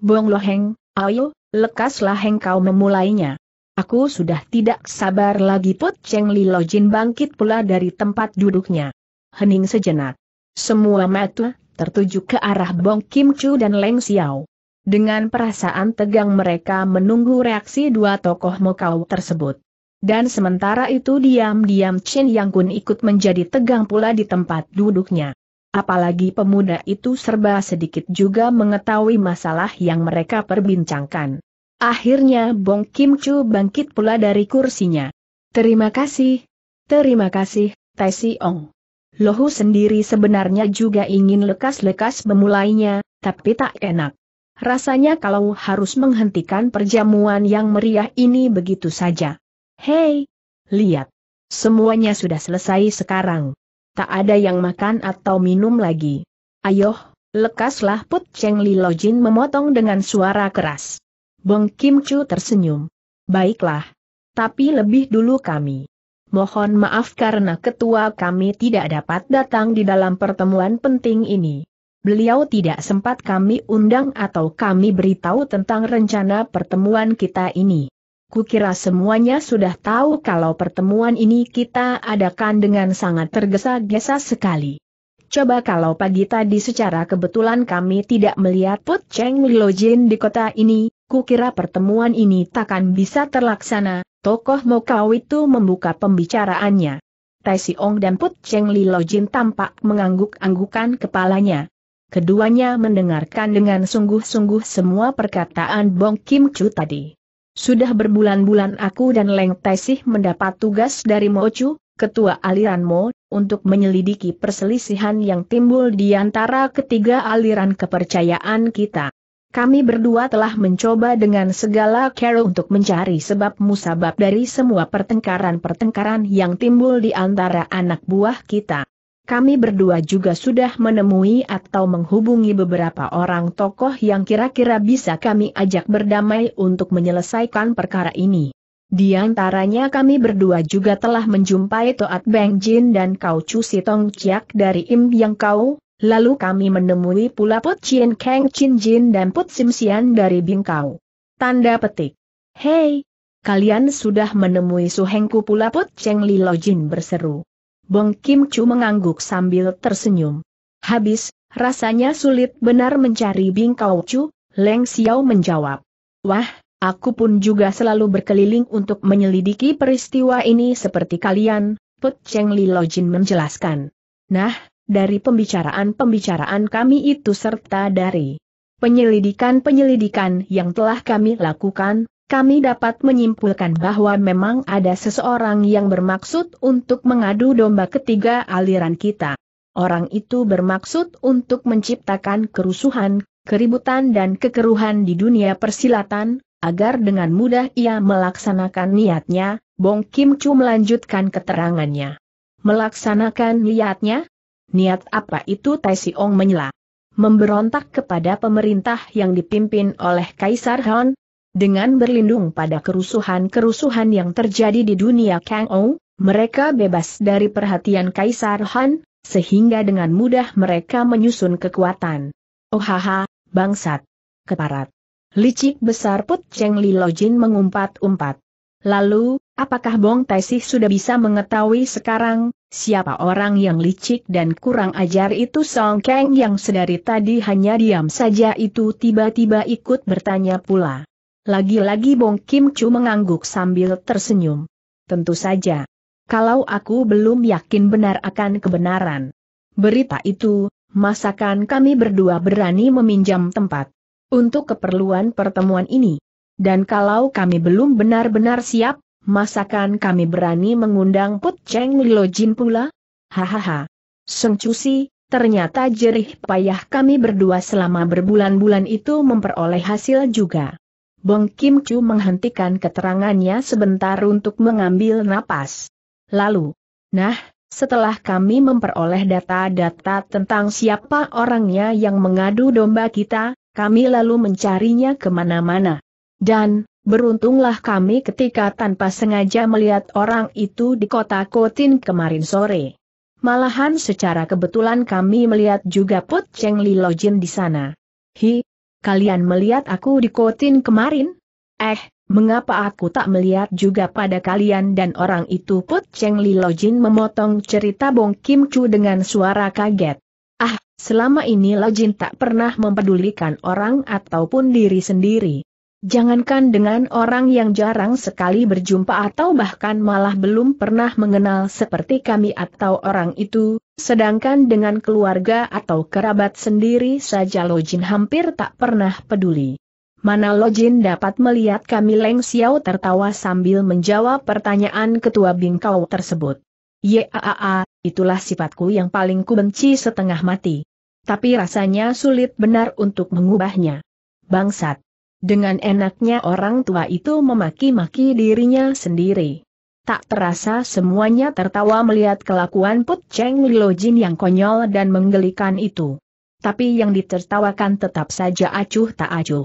Speaker 1: Bong Loheng, ayo, lekaslah engkau memulainya. Aku sudah tidak sabar lagi Put Cheng Li Lo Jin bangkit pula dari tempat duduknya. Hening sejenak. Semua mata tertuju ke arah Bong Kim Chu dan Leng Xiao. Dengan perasaan tegang mereka menunggu reaksi dua tokoh Mokau tersebut. Dan sementara itu diam-diam Chen Yang Kun ikut menjadi tegang pula di tempat duduknya apalagi pemuda itu serba sedikit juga mengetahui masalah yang mereka perbincangkan. Akhirnya Bong Kim Chu bangkit pula dari kursinya. Terima kasih. Terima kasih, Tai Si Ong. Lohu sendiri sebenarnya juga ingin lekas-lekas memulainya, tapi tak enak. Rasanya kalau harus menghentikan perjamuan yang meriah ini begitu saja. Hei! Lihat! Semuanya sudah selesai sekarang tak ada yang makan atau minum lagi. Ayoh, lekaslah Put Cheng Li Jin memotong dengan suara keras. Bong Kim Chu tersenyum. Baiklah. Tapi lebih dulu kami. Mohon maaf karena ketua kami tidak dapat datang di dalam pertemuan penting ini. Beliau tidak sempat kami undang atau kami beritahu tentang rencana pertemuan kita ini. Kukira semuanya sudah tahu kalau pertemuan ini kita adakan dengan sangat tergesa-gesa sekali. Coba kalau pagi tadi secara kebetulan kami tidak melihat Put Cheng Lilojin di kota ini, kukira pertemuan ini takkan bisa terlaksana, tokoh Mokau itu membuka pembicaraannya. Tai Ong dan Put Cheng Lilojin tampak mengangguk-anggukan kepalanya. Keduanya mendengarkan dengan sungguh-sungguh semua perkataan Bong Kim Chu tadi. Sudah berbulan-bulan aku dan Leng Taisih mendapat tugas dari Mochu, ketua aliran Mo, untuk menyelidiki perselisihan yang timbul di antara ketiga aliran kepercayaan kita. Kami berdua telah mencoba dengan segala cara untuk mencari sebab musabab dari semua pertengkaran-pertengkaran yang timbul di antara anak buah kita. Kami berdua juga sudah menemui atau menghubungi beberapa orang tokoh yang kira-kira bisa kami ajak berdamai untuk menyelesaikan perkara ini. Di antaranya kami berdua juga telah menjumpai Toat Beng Jin dan Kau Chu Sitong Chiak dari Im Yang Kau, lalu kami menemui pula Put Chin Kang Chin Jin dan Put Sim Sian dari Bing Kau. Tanda petik. Hei! Kalian sudah menemui Suhengku pula Put Cheng Li Lo Jin berseru. Bong Kim Chu mengangguk sambil tersenyum. Habis, rasanya sulit benar mencari Bing Kau Chu, Leng Xiao menjawab. Wah, aku pun juga selalu berkeliling untuk menyelidiki peristiwa ini seperti kalian, Put Cheng Li Login menjelaskan. Nah, dari pembicaraan-pembicaraan kami itu serta dari penyelidikan-penyelidikan yang telah kami lakukan, kami dapat menyimpulkan bahwa memang ada seseorang yang bermaksud untuk mengadu domba ketiga aliran kita. Orang itu bermaksud untuk menciptakan kerusuhan, keributan dan kekeruhan di dunia persilatan, agar dengan mudah ia melaksanakan niatnya, Bong Kim Chu melanjutkan keterangannya. Melaksanakan niatnya? Niat apa itu Tai Ong menyela? Memberontak kepada pemerintah yang dipimpin oleh Kaisar Han, dengan berlindung pada kerusuhan-kerusuhan yang terjadi di dunia Kang Ou, mereka bebas dari perhatian Kaisar Han, sehingga dengan mudah mereka menyusun kekuatan. Ohaha, bangsat. Keparat. Licik besar Put Cheng Li Jin mengumpat-umpat. Lalu, apakah Bong Taisih sudah bisa mengetahui sekarang, siapa orang yang licik dan kurang ajar itu Song Kang yang sedari tadi hanya diam saja itu tiba-tiba ikut bertanya pula. Lagi-lagi Bong Kim Chu mengangguk sambil tersenyum. Tentu saja. Kalau aku belum yakin benar akan kebenaran. Berita itu, masakan kami berdua berani meminjam tempat. Untuk keperluan pertemuan ini. Dan kalau kami belum benar-benar siap, masakan kami berani mengundang Put Cheng Lilo Jin pula? Hahaha. Seng Cusi, ternyata jerih payah kami berdua selama berbulan-bulan itu memperoleh hasil juga. Bong Kim Chu menghentikan keterangannya sebentar untuk mengambil napas. Lalu, nah, setelah kami memperoleh data-data tentang siapa orangnya yang mengadu domba kita, kami lalu mencarinya kemana-mana. Dan, beruntunglah kami ketika tanpa sengaja melihat orang itu di kota Kotin kemarin sore. Malahan secara kebetulan kami melihat juga Put Cheng Li Lojin di sana. Hi, kalian melihat aku di kotin kemarin? Eh, mengapa aku tak melihat juga pada kalian dan orang itu Put Cheng Li Lojin memotong cerita Bong Kim Chu dengan suara kaget. Ah, selama ini Lojin tak pernah mempedulikan orang ataupun diri sendiri. Jangankan dengan orang yang jarang sekali berjumpa atau bahkan malah belum pernah mengenal seperti kami atau orang itu, sedangkan dengan keluarga atau kerabat sendiri saja Lojin hampir tak pernah peduli. Mana Lojin dapat melihat kami Leng Xiao tertawa sambil menjawab pertanyaan ketua bingkau tersebut. Yaa, itulah sifatku yang paling kubenci setengah mati. Tapi rasanya sulit benar untuk mengubahnya. Bangsat. Dengan enaknya orang tua itu memaki-maki dirinya sendiri. Tak terasa semuanya tertawa melihat kelakuan Put Cheng Lilo Jin yang konyol dan menggelikan itu. Tapi yang ditertawakan tetap saja acuh tak acuh.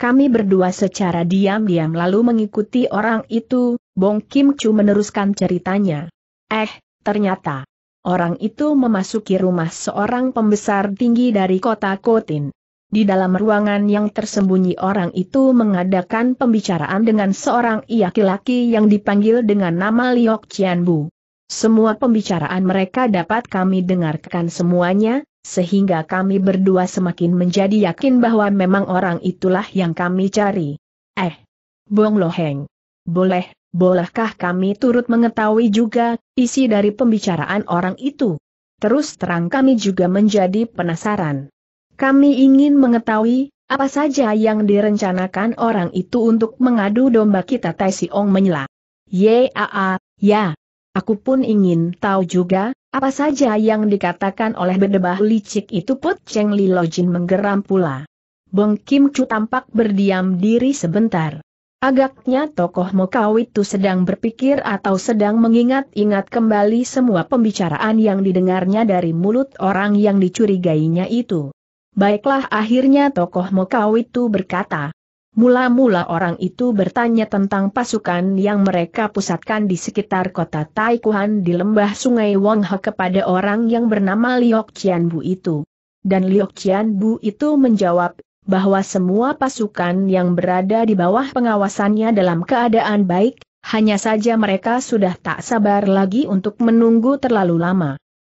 Speaker 1: Kami berdua secara diam-diam lalu mengikuti orang itu, Bong Kim Chu meneruskan ceritanya. Eh, ternyata. Orang itu memasuki rumah seorang pembesar tinggi dari kota Kotin. Di dalam ruangan yang tersembunyi orang itu mengadakan pembicaraan dengan seorang laki-laki yang dipanggil dengan nama Liok Chianbu. Semua pembicaraan mereka dapat kami dengarkan semuanya, sehingga kami berdua semakin menjadi yakin bahwa memang orang itulah yang kami cari. Eh, Bong Loheng. Boleh, bolehkah kami turut mengetahui juga isi dari pembicaraan orang itu? Terus terang kami juga menjadi penasaran. Kami ingin mengetahui, apa saja yang direncanakan orang itu untuk mengadu domba kita Tai Ong menyela. Yaa, ya. Aku pun ingin tahu juga, apa saja yang dikatakan oleh bedebah licik itu Put Cheng Li Lojin menggeram pula. Beng Kim Chu tampak berdiam diri sebentar. Agaknya tokoh Mokau itu sedang berpikir atau sedang mengingat-ingat kembali semua pembicaraan yang didengarnya dari mulut orang yang dicurigainya itu. Baiklah akhirnya tokoh Mokau itu berkata. Mula-mula orang itu bertanya tentang pasukan yang mereka pusatkan di sekitar kota Taikuhan di lembah sungai Wongha kepada orang yang bernama Liok Chian Bu itu. Dan Liok Chian Bu itu menjawab, bahwa semua pasukan yang berada di bawah pengawasannya dalam keadaan baik, hanya saja mereka sudah tak sabar lagi untuk menunggu terlalu lama.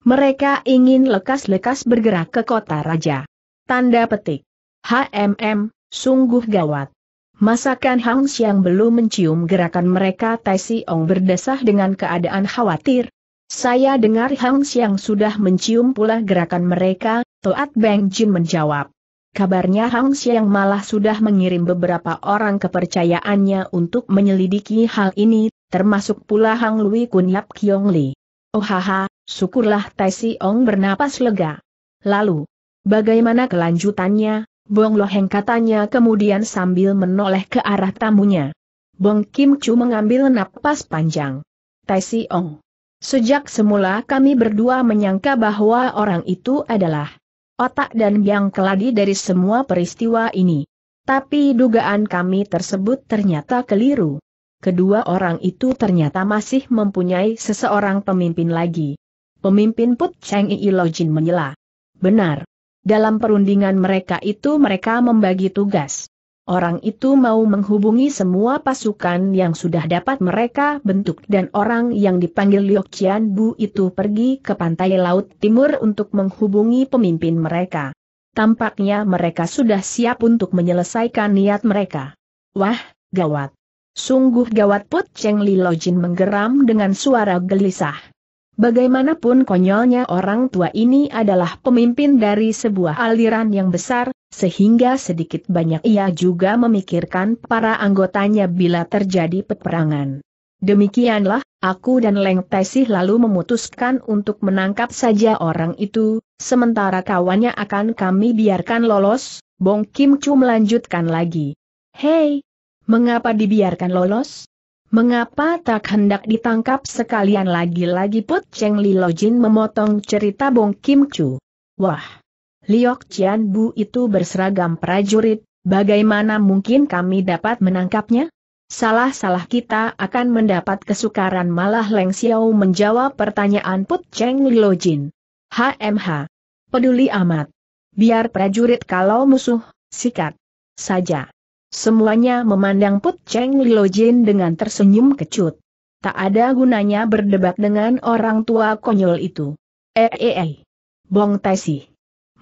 Speaker 1: Mereka ingin lekas-lekas bergerak ke kota raja. Tanda petik. HMM, sungguh gawat. Masakan Hang Xiang belum mencium gerakan mereka Tai Si Ong berdesah dengan keadaan khawatir. Saya dengar Hang Xiang sudah mencium pula gerakan mereka, Toat Beng Jin menjawab. Kabarnya Hang Xiang malah sudah mengirim beberapa orang kepercayaannya untuk menyelidiki hal ini, termasuk pula Hang Lui Kun Yap Kiong Li. Oh haha, syukurlah Tai Si Ong bernapas lega. Lalu, Bagaimana kelanjutannya? Bong Loheng katanya kemudian sambil menoleh ke arah tamunya. Bong Kim Chu mengambil napas panjang. Tai Si Ong. Sejak semula kami berdua menyangka bahwa orang itu adalah otak dan biang keladi dari semua peristiwa ini. Tapi dugaan kami tersebut ternyata keliru. Kedua orang itu ternyata masih mempunyai seseorang pemimpin lagi. Pemimpin Put Cheng Ilojin menyela. Benar. Dalam perundingan mereka itu mereka membagi tugas. Orang itu mau menghubungi semua pasukan yang sudah dapat mereka bentuk dan orang yang dipanggil Liok Chian Bu itu pergi ke pantai laut timur untuk menghubungi pemimpin mereka. Tampaknya mereka sudah siap untuk menyelesaikan niat mereka. Wah, gawat. Sungguh gawat Put Cheng Li Lojin menggeram dengan suara gelisah. Bagaimanapun konyolnya orang tua ini adalah pemimpin dari sebuah aliran yang besar, sehingga sedikit banyak ia juga memikirkan para anggotanya bila terjadi peperangan. Demikianlah, aku dan Leng Tesih lalu memutuskan untuk menangkap saja orang itu, sementara kawannya akan kami biarkan lolos, Bong Kim Chu melanjutkan lagi. Hei, mengapa dibiarkan lolos? Mengapa tak hendak ditangkap sekalian lagi-lagi Put Cheng Li Lojin memotong cerita Bong Kim Chu. Wah! Liok Cian Bu itu berseragam prajurit, bagaimana mungkin kami dapat menangkapnya? Salah-salah kita akan mendapat kesukaran malah Leng Xiao menjawab pertanyaan Put Cheng Li Lojin. HMH. Peduli amat. Biar prajurit kalau musuh, sikat. Saja. Semuanya memandang Put Cheng Lilo Jin dengan tersenyum kecut. Tak ada gunanya berdebat dengan orang tua konyol itu. Eh, eh, eh. Bong Taisi.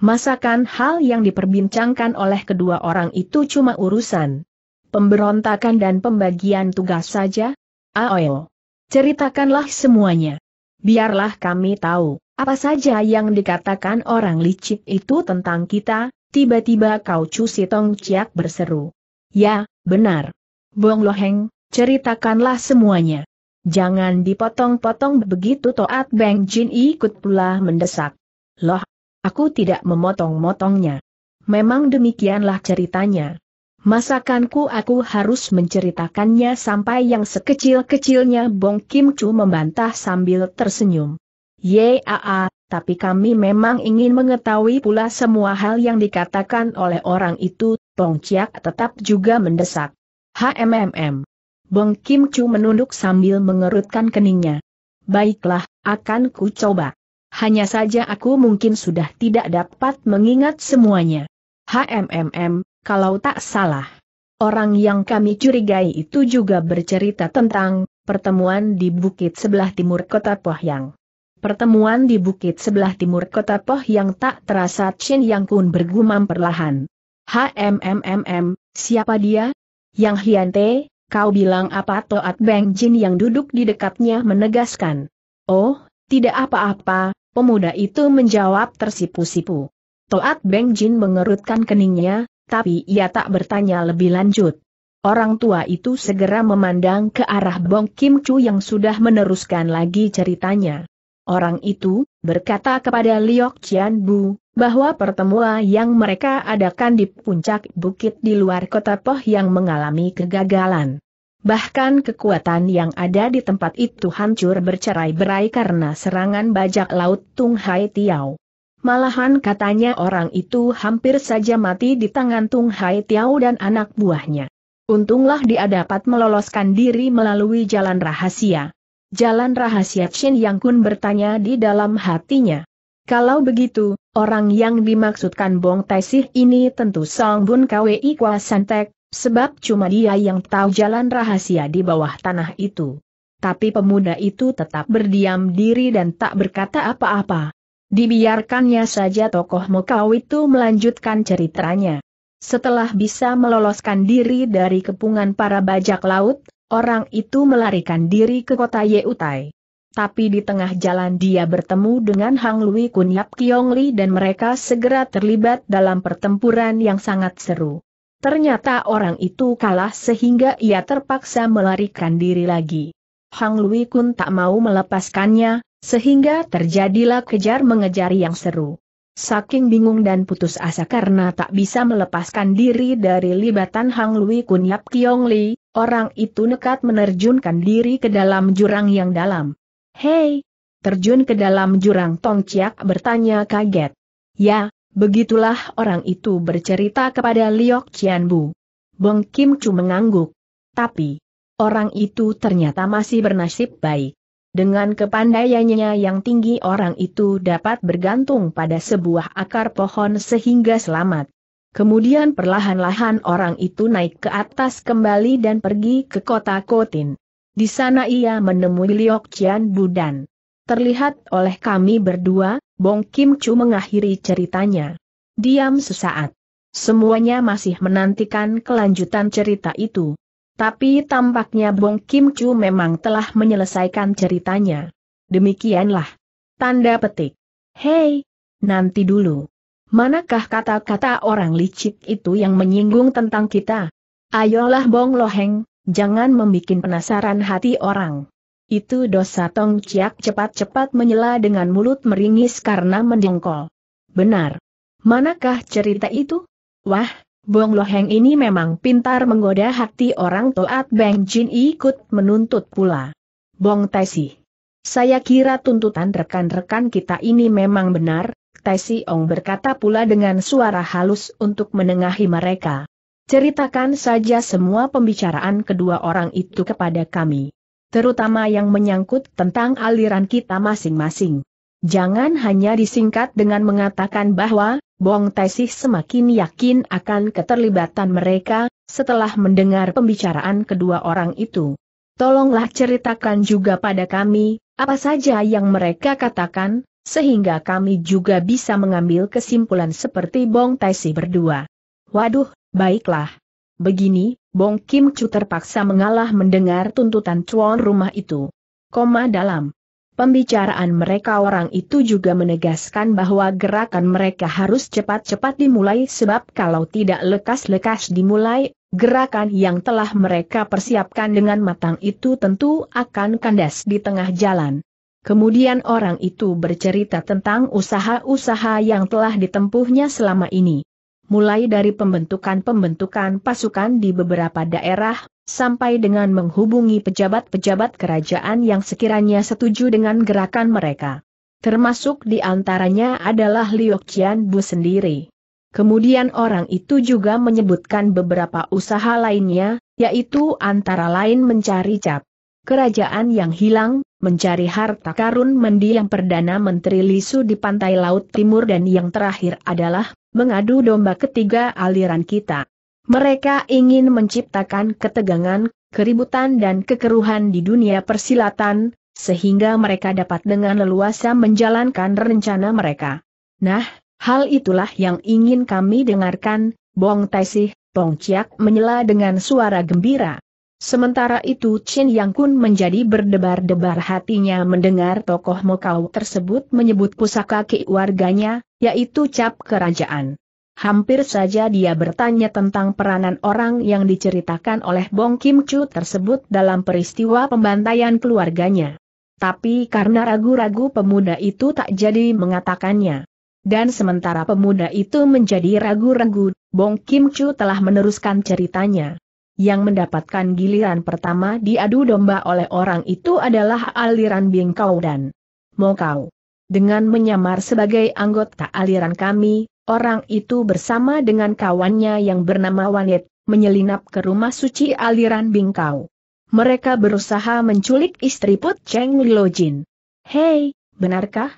Speaker 1: Masakan hal yang diperbincangkan oleh kedua orang itu cuma urusan pemberontakan dan pembagian tugas saja? Aoyo. Ceritakanlah semuanya. Biarlah kami tahu, apa saja yang dikatakan orang licik itu tentang kita, tiba-tiba kau cusi Tong Ciak berseru. Ya, benar. Bong Loheng, ceritakanlah semuanya. Jangan dipotong-potong begitu Toat Beng Jin ikut pula mendesak. Loh, aku tidak memotong-motongnya. Memang demikianlah ceritanya. Masakanku aku harus menceritakannya sampai yang sekecil-kecilnya Bong Kim Chu membantah sambil tersenyum. Yaa, tapi kami memang ingin mengetahui pula semua hal yang dikatakan oleh orang itu, Tong Chiak tetap juga mendesak. HMMM. Bong Kim Chu menunduk sambil mengerutkan keningnya. Baiklah, akan ku coba. Hanya saja aku mungkin sudah tidak dapat mengingat semuanya. HMMM, kalau tak salah. Orang yang kami curigai itu juga bercerita tentang pertemuan di bukit sebelah timur kota Pohyang. Pertemuan di bukit sebelah timur kota Pohyang tak terasa Chin Yang Kun bergumam perlahan. HMMMM, siapa dia? Yang Hiante, kau bilang apa Toat Beng Jin yang duduk di dekatnya menegaskan. Oh, tidak apa-apa, pemuda itu menjawab tersipu-sipu. Toat Beng Jin mengerutkan keningnya, tapi ia tak bertanya lebih lanjut. Orang tua itu segera memandang ke arah Bong Kim Chu yang sudah meneruskan lagi ceritanya. Orang itu, berkata kepada Liok Chian Bu, bahwa pertemuan yang mereka adakan di puncak bukit di luar kota Poh yang mengalami kegagalan. Bahkan kekuatan yang ada di tempat itu hancur bercerai-berai karena serangan bajak laut Tung Hai Tiao. Malahan katanya orang itu hampir saja mati di tangan Tung Hai Tiao dan anak buahnya. Untunglah dia dapat meloloskan diri melalui jalan rahasia. Jalan rahasia Chen Yang Kun bertanya di dalam hatinya. Kalau begitu, Orang yang dimaksudkan Bong Taisih ini tentu Song Bun Kwei Kwa Santek, sebab cuma dia yang tahu jalan rahasia di bawah tanah itu. Tapi pemuda itu tetap berdiam diri dan tak berkata apa-apa. Dibiarkannya saja tokoh Mokau itu melanjutkan ceritanya. Setelah bisa meloloskan diri dari kepungan para bajak laut, orang itu melarikan diri ke kota Yeutai. Tapi di tengah jalan dia bertemu dengan Hang Lui Kun Yap Kiong Li dan mereka segera terlibat dalam pertempuran yang sangat seru. Ternyata orang itu kalah sehingga ia terpaksa melarikan diri lagi. Hang Lui Kun tak mau melepaskannya, sehingga terjadilah kejar-mengejar yang seru. Saking bingung dan putus asa karena tak bisa melepaskan diri dari libatan Hang Lui Kun Yap Kiong Li, orang itu nekat menerjunkan diri ke dalam jurang yang dalam. Hei! Terjun ke dalam jurang Tong Chiak bertanya kaget. Ya, begitulah orang itu bercerita kepada Liok Chian Bu. Bong Kim Chu mengangguk. Tapi, orang itu ternyata masih bernasib baik. Dengan kepandaiannya yang tinggi orang itu dapat bergantung pada sebuah akar pohon sehingga selamat. Kemudian perlahan-lahan orang itu naik ke atas kembali dan pergi ke kota Kotin. Di sana ia menemui Liok Chian Budan. Terlihat oleh kami berdua, Bong Kim Chu mengakhiri ceritanya. Diam sesaat. Semuanya masih menantikan kelanjutan cerita itu. Tapi tampaknya Bong Kim Chu memang telah menyelesaikan ceritanya. Demikianlah. Tanda petik. Hei, nanti dulu. Manakah kata-kata orang licik itu yang menyinggung tentang kita? Ayolah Bong Loheng, Jangan membuat penasaran hati orang. Itu dosa Tong Ciak cepat-cepat menyela dengan mulut meringis karena mendengkol. Benar. Manakah cerita itu? Wah, Bong Loheng ini memang pintar menggoda hati orang Toat Beng Jin ikut menuntut pula. Bong Taisi. Saya kira tuntutan rekan-rekan kita ini memang benar, Tai Ong berkata pula dengan suara halus untuk menengahi mereka. Ceritakan saja semua pembicaraan kedua orang itu kepada kami. Terutama yang menyangkut tentang aliran kita masing-masing. Jangan hanya disingkat dengan mengatakan bahwa, Bong Taisih semakin yakin akan keterlibatan mereka, setelah mendengar pembicaraan kedua orang itu. Tolonglah ceritakan juga pada kami, apa saja yang mereka katakan, sehingga kami juga bisa mengambil kesimpulan seperti Bong Taisi berdua. Waduh, Baiklah. Begini, Bong Kim Chu terpaksa mengalah mendengar tuntutan Cuan rumah itu. Koma dalam. Pembicaraan mereka orang itu juga menegaskan bahwa gerakan mereka harus cepat-cepat dimulai sebab kalau tidak lekas-lekas dimulai, gerakan yang telah mereka persiapkan dengan matang itu tentu akan kandas di tengah jalan. Kemudian orang itu bercerita tentang usaha-usaha yang telah ditempuhnya selama ini mulai dari pembentukan-pembentukan pasukan di beberapa daerah, sampai dengan menghubungi pejabat-pejabat kerajaan yang sekiranya setuju dengan gerakan mereka. Termasuk di antaranya adalah Liu Bu sendiri. Kemudian orang itu juga menyebutkan beberapa usaha lainnya, yaitu antara lain mencari cap kerajaan yang hilang, mencari harta karun mendiang Perdana Menteri Lisu di pantai laut timur dan yang terakhir adalah mengadu domba ketiga aliran kita. Mereka ingin menciptakan ketegangan, keributan dan kekeruhan di dunia persilatan, sehingga mereka dapat dengan leluasa menjalankan rencana mereka. Nah, hal itulah yang ingin kami dengarkan, Bong Taisih, Bong Chiak menyela dengan suara gembira. Sementara itu Chen Yang Kun menjadi berdebar-debar hatinya mendengar tokoh Mokau tersebut menyebut pusaka keluarganya, yaitu cap kerajaan. Hampir saja dia bertanya tentang peranan orang yang diceritakan oleh Bong Kim Chu tersebut dalam peristiwa pembantaian keluarganya. Tapi karena ragu-ragu pemuda itu tak jadi mengatakannya. Dan sementara pemuda itu menjadi ragu-ragu, Bong Kim Chu telah meneruskan ceritanya yang mendapatkan giliran pertama diadu domba oleh orang itu adalah aliran Bingkau dan Mokau. Dengan menyamar sebagai anggota aliran kami, orang itu bersama dengan kawannya yang bernama Wanet, menyelinap ke rumah suci aliran Bingkau. Mereka berusaha menculik istri Put Cheng Lilojin. Hei, benarkah?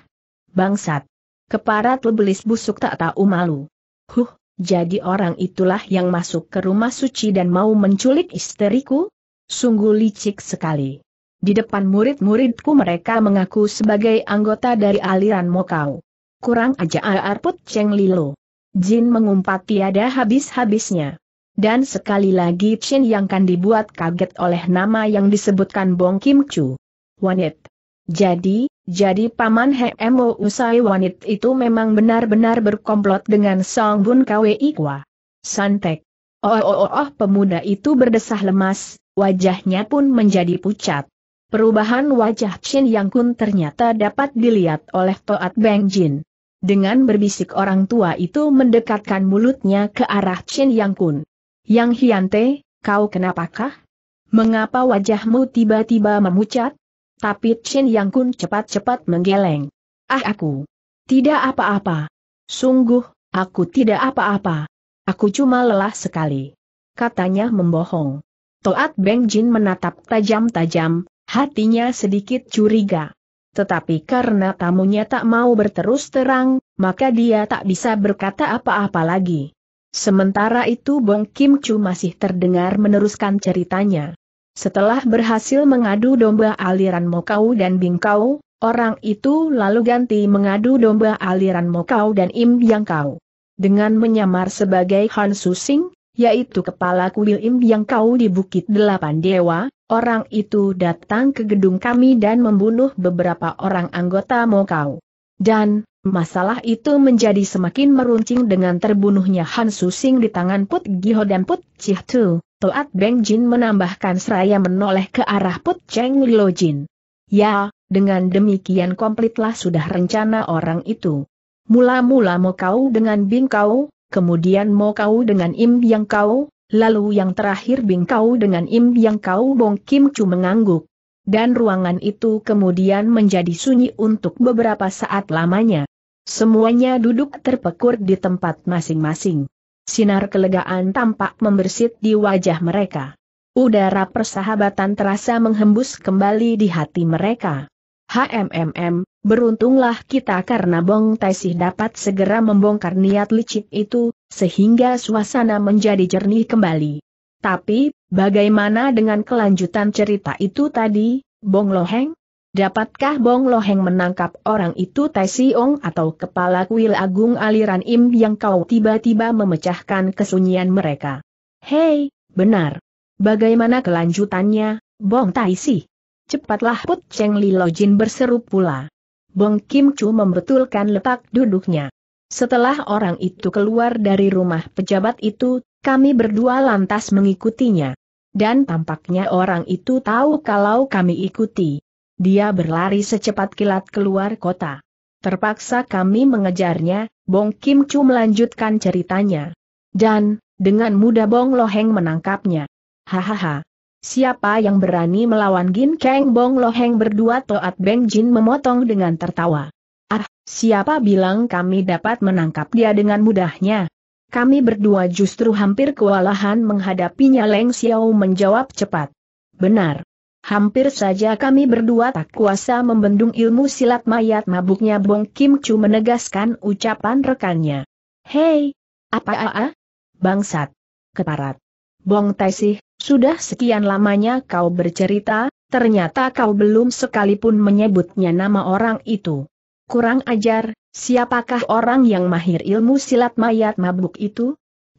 Speaker 1: Bangsat. Keparat lebelis busuk tak tahu malu. Huh, jadi orang itulah yang masuk ke rumah suci dan mau menculik istriku? Sungguh licik sekali. Di depan murid-muridku mereka mengaku sebagai anggota dari aliran Mokau. Kurang aja arput Cheng Lilo. Jin mengumpat tiada habis-habisnya. Dan sekali lagi Chin yang kan dibuat kaget oleh nama yang disebutkan Bong Kim Chu. Wanet. Jadi, jadi Paman Hmo Usai Wanit itu memang benar-benar berkomplot dengan Song Bun Kwe Ikwa. Santek. Oh, oh, oh, oh, pemuda itu berdesah lemas, wajahnya pun menjadi pucat. Perubahan wajah Chin Yang Kun ternyata dapat dilihat oleh Toat Beng Jin. Dengan berbisik orang tua itu mendekatkan mulutnya ke arah Chin Yang Kun. Yang Hiante, kau kenapakah? Mengapa wajahmu tiba-tiba memucat? Tapi Chin Yang Kun cepat-cepat menggeleng. Ah aku. Tidak apa-apa. Sungguh, aku tidak apa-apa. Aku cuma lelah sekali. Katanya membohong. Toat Beng Jin menatap tajam-tajam, hatinya sedikit curiga. Tetapi karena tamunya tak mau berterus terang, maka dia tak bisa berkata apa-apa lagi. Sementara itu Bong Kim Chu masih terdengar meneruskan ceritanya. Setelah berhasil mengadu domba aliran Mokau dan Bingkau, orang itu lalu ganti mengadu domba aliran Mokau dan Im Yang Kau. Dengan menyamar sebagai Han Susing, yaitu kepala kuil Im Yang Kau di Bukit Delapan Dewa, orang itu datang ke gedung kami dan membunuh beberapa orang anggota Mokau. Dan, masalah itu menjadi semakin meruncing dengan terbunuhnya Han Susing di tangan Put Giho dan Put Cih Tu. Toat Beng Jin menambahkan seraya menoleh ke arah Put Cheng Lilo Jin. Ya, dengan demikian komplitlah sudah rencana orang itu. Mula-mula mau kau dengan Bing kau, kemudian mau kau dengan Im yang kau, lalu yang terakhir Bing kau dengan Im yang kau Bong Kim Chu mengangguk. Dan ruangan itu kemudian menjadi sunyi untuk beberapa saat lamanya. Semuanya duduk terpekur di tempat masing-masing. Sinar kelegaan tampak membersit di wajah mereka. Udara persahabatan terasa menghembus kembali di hati mereka. HMMM, beruntunglah kita karena Bong Taisih dapat segera membongkar niat licik itu, sehingga suasana menjadi jernih kembali. Tapi, bagaimana dengan kelanjutan cerita itu tadi, Bong Loheng? Dapatkah Bong Loheng menangkap orang itu Tai Ong atau kepala kuil agung aliran Im yang kau tiba-tiba memecahkan kesunyian mereka? Hei, benar. Bagaimana kelanjutannya, Bong Tai Si? Cepatlah Put Cheng Li Lo Jin berseru pula. Bong Kim Chu membetulkan letak duduknya. Setelah orang itu keluar dari rumah pejabat itu, kami berdua lantas mengikutinya. Dan tampaknya orang itu tahu kalau kami ikuti. Dia berlari secepat kilat keluar kota. Terpaksa kami mengejarnya, Bong Kim Chu melanjutkan ceritanya. Dan, dengan mudah Bong Loheng menangkapnya. Hahaha. Siapa yang berani melawan Gin Kang Bong Loheng berdua Toat Beng Jin memotong dengan tertawa. Ah, siapa bilang kami dapat menangkap dia dengan mudahnya? Kami berdua justru hampir kewalahan menghadapinya Leng Xiao menjawab cepat. Benar. Hampir saja kami berdua tak kuasa membendung ilmu silat mayat mabuknya Bong Kim Chu menegaskan ucapan rekannya. Hei! Apa ah? Bangsat! Keparat! Bong Taisih, sudah sekian lamanya kau bercerita, ternyata kau belum sekalipun menyebutnya nama orang itu. Kurang ajar, siapakah orang yang mahir ilmu silat mayat mabuk itu?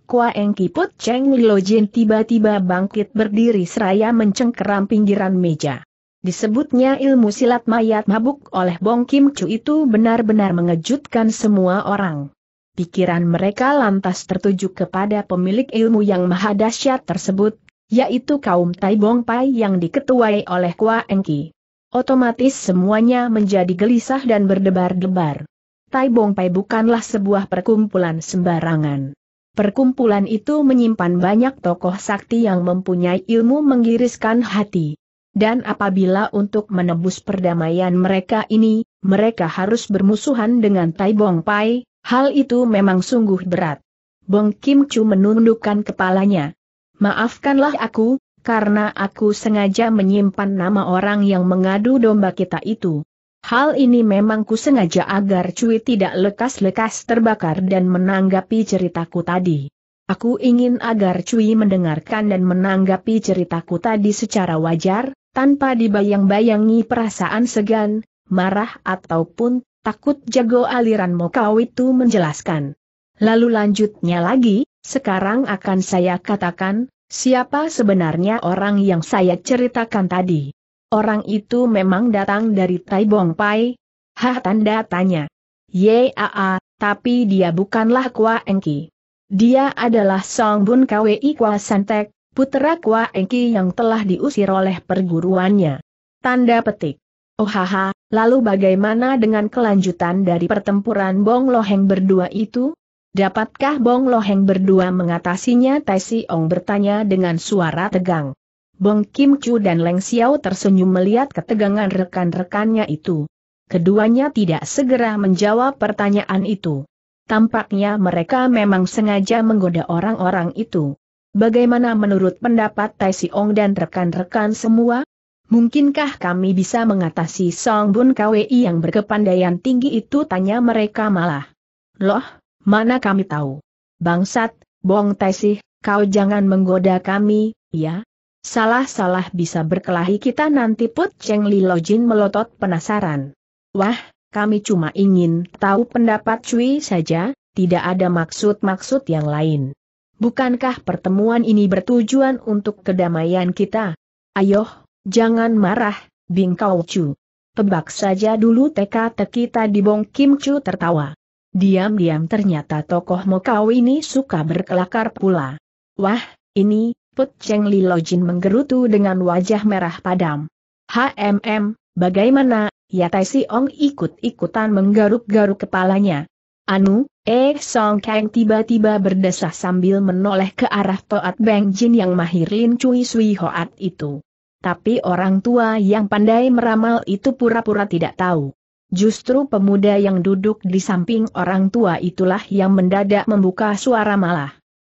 Speaker 1: Kua Eng Kiput Cheng Milojin tiba-tiba bangkit berdiri seraya mencengkeram pinggiran meja. Disebutnya ilmu silat mayat mabuk oleh Bong Kim Chu itu benar-benar mengejutkan semua orang. Pikiran mereka lantas tertuju kepada pemilik ilmu yang maha dahsyat tersebut, yaitu kaum Tai Bong Pai yang diketuai oleh Kua Engki. Otomatis semuanya menjadi gelisah dan berdebar-debar. Tai Bong Pai bukanlah sebuah perkumpulan sembarangan. Perkumpulan itu menyimpan banyak tokoh sakti yang mempunyai ilmu menggiriskan hati. Dan apabila untuk menebus perdamaian mereka ini, mereka harus bermusuhan dengan Tai Bong Pai, hal itu memang sungguh berat. Bong Kim Chu menundukkan kepalanya. Maafkanlah aku, karena aku sengaja menyimpan nama orang yang mengadu domba kita itu. Hal ini memang ku sengaja agar Cui tidak lekas-lekas terbakar dan menanggapi ceritaku tadi. Aku ingin agar Cui mendengarkan dan menanggapi ceritaku tadi secara wajar, tanpa dibayang-bayangi perasaan segan, marah ataupun takut jago aliran Mokau itu menjelaskan. Lalu lanjutnya lagi, sekarang akan saya katakan, siapa sebenarnya orang yang saya ceritakan tadi orang itu memang datang dari Tai Bong Pai? Hah tanda tanya. Yaa, tapi dia bukanlah Kwa Engki. Dia adalah Song Bun Kwei Kwa Santek, putera Kwa Engki yang telah diusir oleh perguruannya. Tanda petik. Oh haha, lalu bagaimana dengan kelanjutan dari pertempuran Bong Loheng berdua itu? Dapatkah Bong Loheng berdua mengatasinya Tai Si Ong bertanya dengan suara tegang. Bong Kim Chu dan Leng Xiao tersenyum melihat ketegangan rekan-rekannya itu. Keduanya tidak segera menjawab pertanyaan itu. Tampaknya mereka memang sengaja menggoda orang-orang itu. Bagaimana menurut pendapat Tai Ong dan rekan-rekan semua? Mungkinkah kami bisa mengatasi Song Bun KWI yang berkepandaian tinggi itu? Tanya mereka malah. Loh, mana kami tahu? Bangsat, Bong Si, kau jangan menggoda kami, ya? Salah-salah bisa berkelahi kita nanti Put Cheng Li Lojin melotot penasaran. Wah, kami cuma ingin tahu pendapat Cui saja, tidak ada maksud-maksud yang lain. Bukankah pertemuan ini bertujuan untuk kedamaian kita? Ayoh, jangan marah, Bing Kau Chu. Tebak saja dulu teka-teki tadi Bong Kim Chu tertawa. Diam-diam ternyata tokoh Mokau ini suka berkelakar pula. Wah, ini, Put Cheng Li Lojin menggerutu dengan wajah merah padam. HMM, bagaimana, ya Tai Si Ong ikut-ikutan menggaruk-garuk kepalanya. Anu, eh Song Kang tiba-tiba berdesah sambil menoleh ke arah Toat Beng Jin yang mahir Lin Cui Sui Hoat itu. Tapi orang tua yang pandai meramal itu pura-pura tidak tahu. Justru pemuda yang duduk di samping orang tua itulah yang mendadak membuka suara malah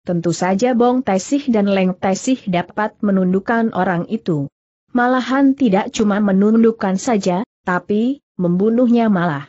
Speaker 1: tentu saja Bong Taisih dan Leng Taisih dapat menundukkan orang itu. Malahan tidak cuma menundukkan saja, tapi, membunuhnya malah.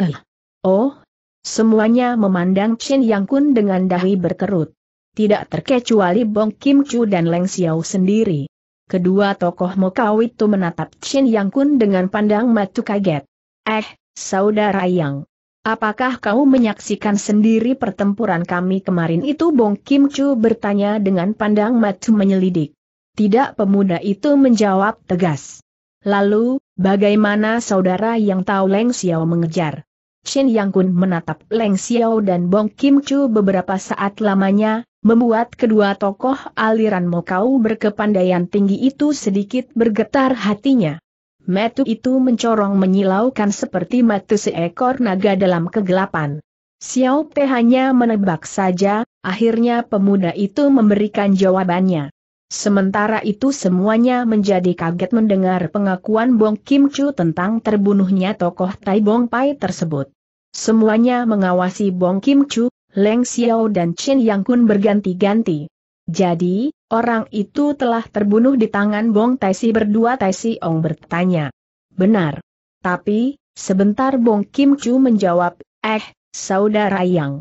Speaker 1: Eh. Oh. Semuanya memandang Chin Yang Kun dengan dahi berkerut. Tidak terkecuali Bong Kim Chu dan Leng Xiao sendiri. Kedua tokoh Mokau itu menatap Chin Yang Kun dengan pandang matu kaget. Eh, saudara Yang. Apakah kau menyaksikan sendiri pertempuran kami kemarin itu? Bong Kim Chu bertanya dengan pandang mata menyelidik. Tidak pemuda itu menjawab tegas. Lalu, bagaimana saudara yang tahu Leng Xiao mengejar? Shin Yang Kun menatap Leng Xiao dan Bong Kim Chu beberapa saat lamanya, membuat kedua tokoh aliran Mokau berkepandaian tinggi itu sedikit bergetar hatinya. Metu itu mencorong menyilaukan seperti metu seekor naga dalam kegelapan. Xiao Pe hanya menebak saja, akhirnya pemuda itu memberikan jawabannya. Sementara itu semuanya menjadi kaget mendengar pengakuan Bong Kim Chu tentang terbunuhnya tokoh Tai Bong Pai tersebut. Semuanya mengawasi Bong Kim Chu, Leng Xiao dan Chen Yang Kun berganti-ganti. Jadi, orang itu telah terbunuh di tangan Bong Taisi berdua Taisi Ong bertanya. Benar. Tapi, sebentar Bong Kim Chu menjawab, eh, saudara Yang.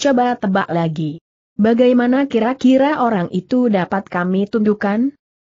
Speaker 1: Coba tebak lagi. Bagaimana kira-kira orang itu dapat kami tundukkan?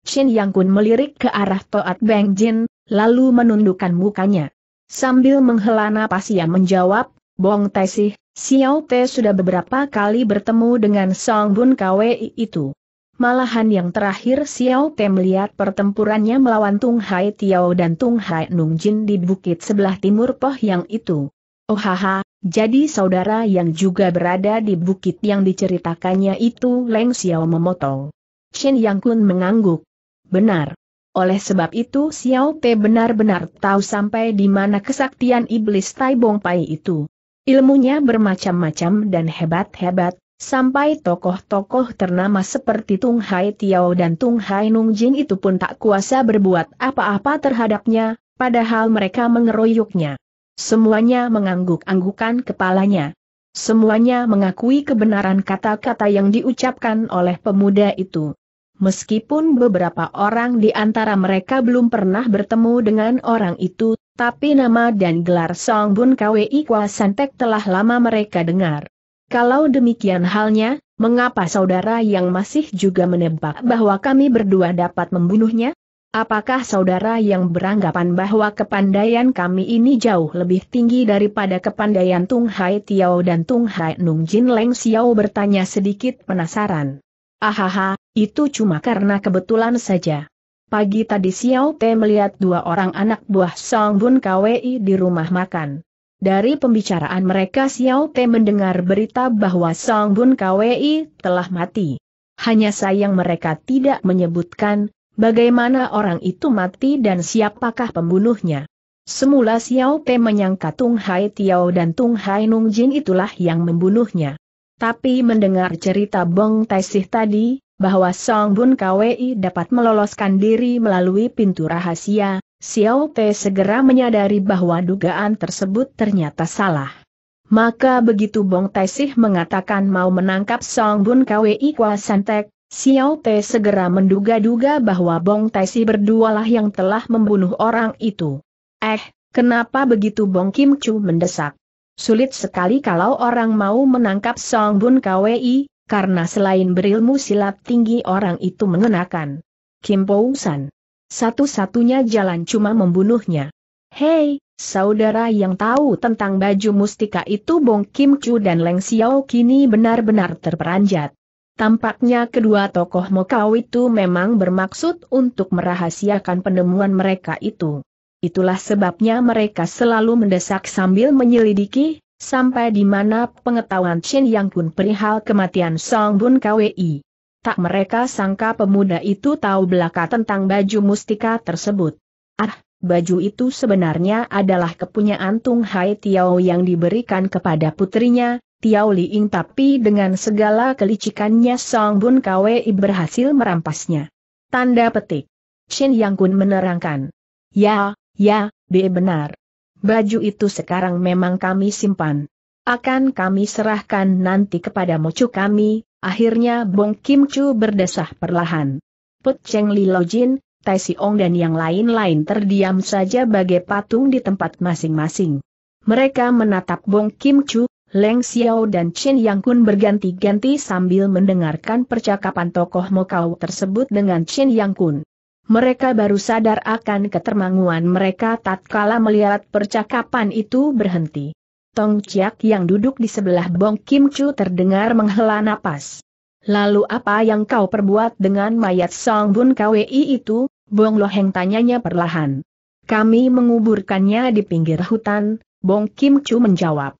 Speaker 1: Shin Yang Kun melirik ke arah Toat Beng Jin, lalu menundukkan mukanya. Sambil menghela napas ia menjawab, Bong Taisih, Xiao Te sudah beberapa kali bertemu dengan Song Bun Kwe itu. Malahan yang terakhir Xiao Te melihat pertempurannya melawan Tung Hai Tiao dan Tung Hai Nung Jin di bukit sebelah timur Poh yang itu. Oh haha, jadi saudara yang juga berada di bukit yang diceritakannya itu Leng Xiao memotong. Shen Yang Kun mengangguk. Benar. Oleh sebab itu Xiao Te benar-benar tahu sampai di mana kesaktian iblis Tai Bong Pai itu. Ilmunya bermacam-macam dan hebat-hebat, sampai tokoh-tokoh ternama seperti Tung Hai Tiao dan Tung Hai Nung Jin itu pun tak kuasa berbuat apa-apa terhadapnya, padahal mereka mengeroyoknya. Semuanya mengangguk-anggukan kepalanya. Semuanya mengakui kebenaran kata-kata yang diucapkan oleh pemuda itu. Meskipun beberapa orang di antara mereka belum pernah bertemu dengan orang itu, tapi nama dan gelar Song Bun KWI Kwa Santek telah lama mereka dengar. Kalau demikian halnya, mengapa saudara yang masih juga menebak bahwa kami berdua dapat membunuhnya? Apakah saudara yang beranggapan bahwa kepandaian kami ini jauh lebih tinggi daripada kepandaian Tung Hai Tiao dan Tung Hai Nung Jin Leng Xiao bertanya sedikit penasaran. Ahaha, itu cuma karena kebetulan saja. Pagi tadi Xiao Te melihat dua orang anak buah Song Bun KWI di rumah makan. Dari pembicaraan mereka Xiao Te mendengar berita bahwa Song Bun KWI telah mati. Hanya sayang mereka tidak menyebutkan, bagaimana orang itu mati dan siapakah pembunuhnya. Semula Xiao Te menyangka Tung Hai Tiao dan Tung Hai Nung Jin itulah yang membunuhnya. Tapi mendengar cerita Bong Taisih tadi, bahwa Song Bun Kwei dapat meloloskan diri melalui pintu rahasia, Xiao Te segera menyadari bahwa dugaan tersebut ternyata salah. Maka begitu Bong Taisih mengatakan mau menangkap Song Bun Kwei Kwa Santek, Xiao Te segera menduga-duga bahwa Bong Taisi berdualah yang telah membunuh orang itu. Eh, kenapa begitu Bong Kim Chu mendesak? Sulit sekali kalau orang mau menangkap Song Bun Kwei, karena selain berilmu silat tinggi orang itu mengenakan Kim Pousan. Satu-satunya jalan cuma membunuhnya. Hei, saudara yang tahu tentang baju mustika itu Bong Kim Chu dan Leng Xiao kini benar-benar terperanjat. Tampaknya kedua tokoh Mokau itu memang bermaksud untuk merahasiakan penemuan mereka itu. Itulah sebabnya mereka selalu mendesak sambil menyelidiki, sampai di mana pengetahuan Chen Yang Kun perihal kematian Song Bun Kwi. Tak mereka sangka pemuda itu tahu belaka tentang baju mustika tersebut. Ah, baju itu sebenarnya adalah kepunyaan Tung Hai Tiao yang diberikan kepada putrinya, Tiao Li Ying. tapi dengan segala kelicikannya Song Bun Kwi berhasil merampasnya. Tanda petik. Chen Yang Kun menerangkan. Ya, Ya, B benar. Baju itu sekarang memang kami simpan. Akan kami serahkan nanti kepada mocu kami, akhirnya Bong Kim Chu berdesah perlahan. Put Cheng Li Lo Jin, Tai Si Ong dan yang lain-lain terdiam saja bagai patung di tempat masing-masing. Mereka menatap Bong Kim Chu, Leng Xiao dan Chen Yang Kun berganti-ganti sambil mendengarkan percakapan tokoh Mokau tersebut dengan Chen Yang Kun mereka baru sadar akan ketermanguan mereka tatkala melihat percakapan itu berhenti. Tong Chiak yang duduk di sebelah Bong Kim Chu terdengar menghela napas. Lalu apa yang kau perbuat dengan mayat Song Bun Kwi itu? Bong Loheng tanyanya perlahan. Kami menguburkannya di pinggir hutan, Bong Kim Chu menjawab.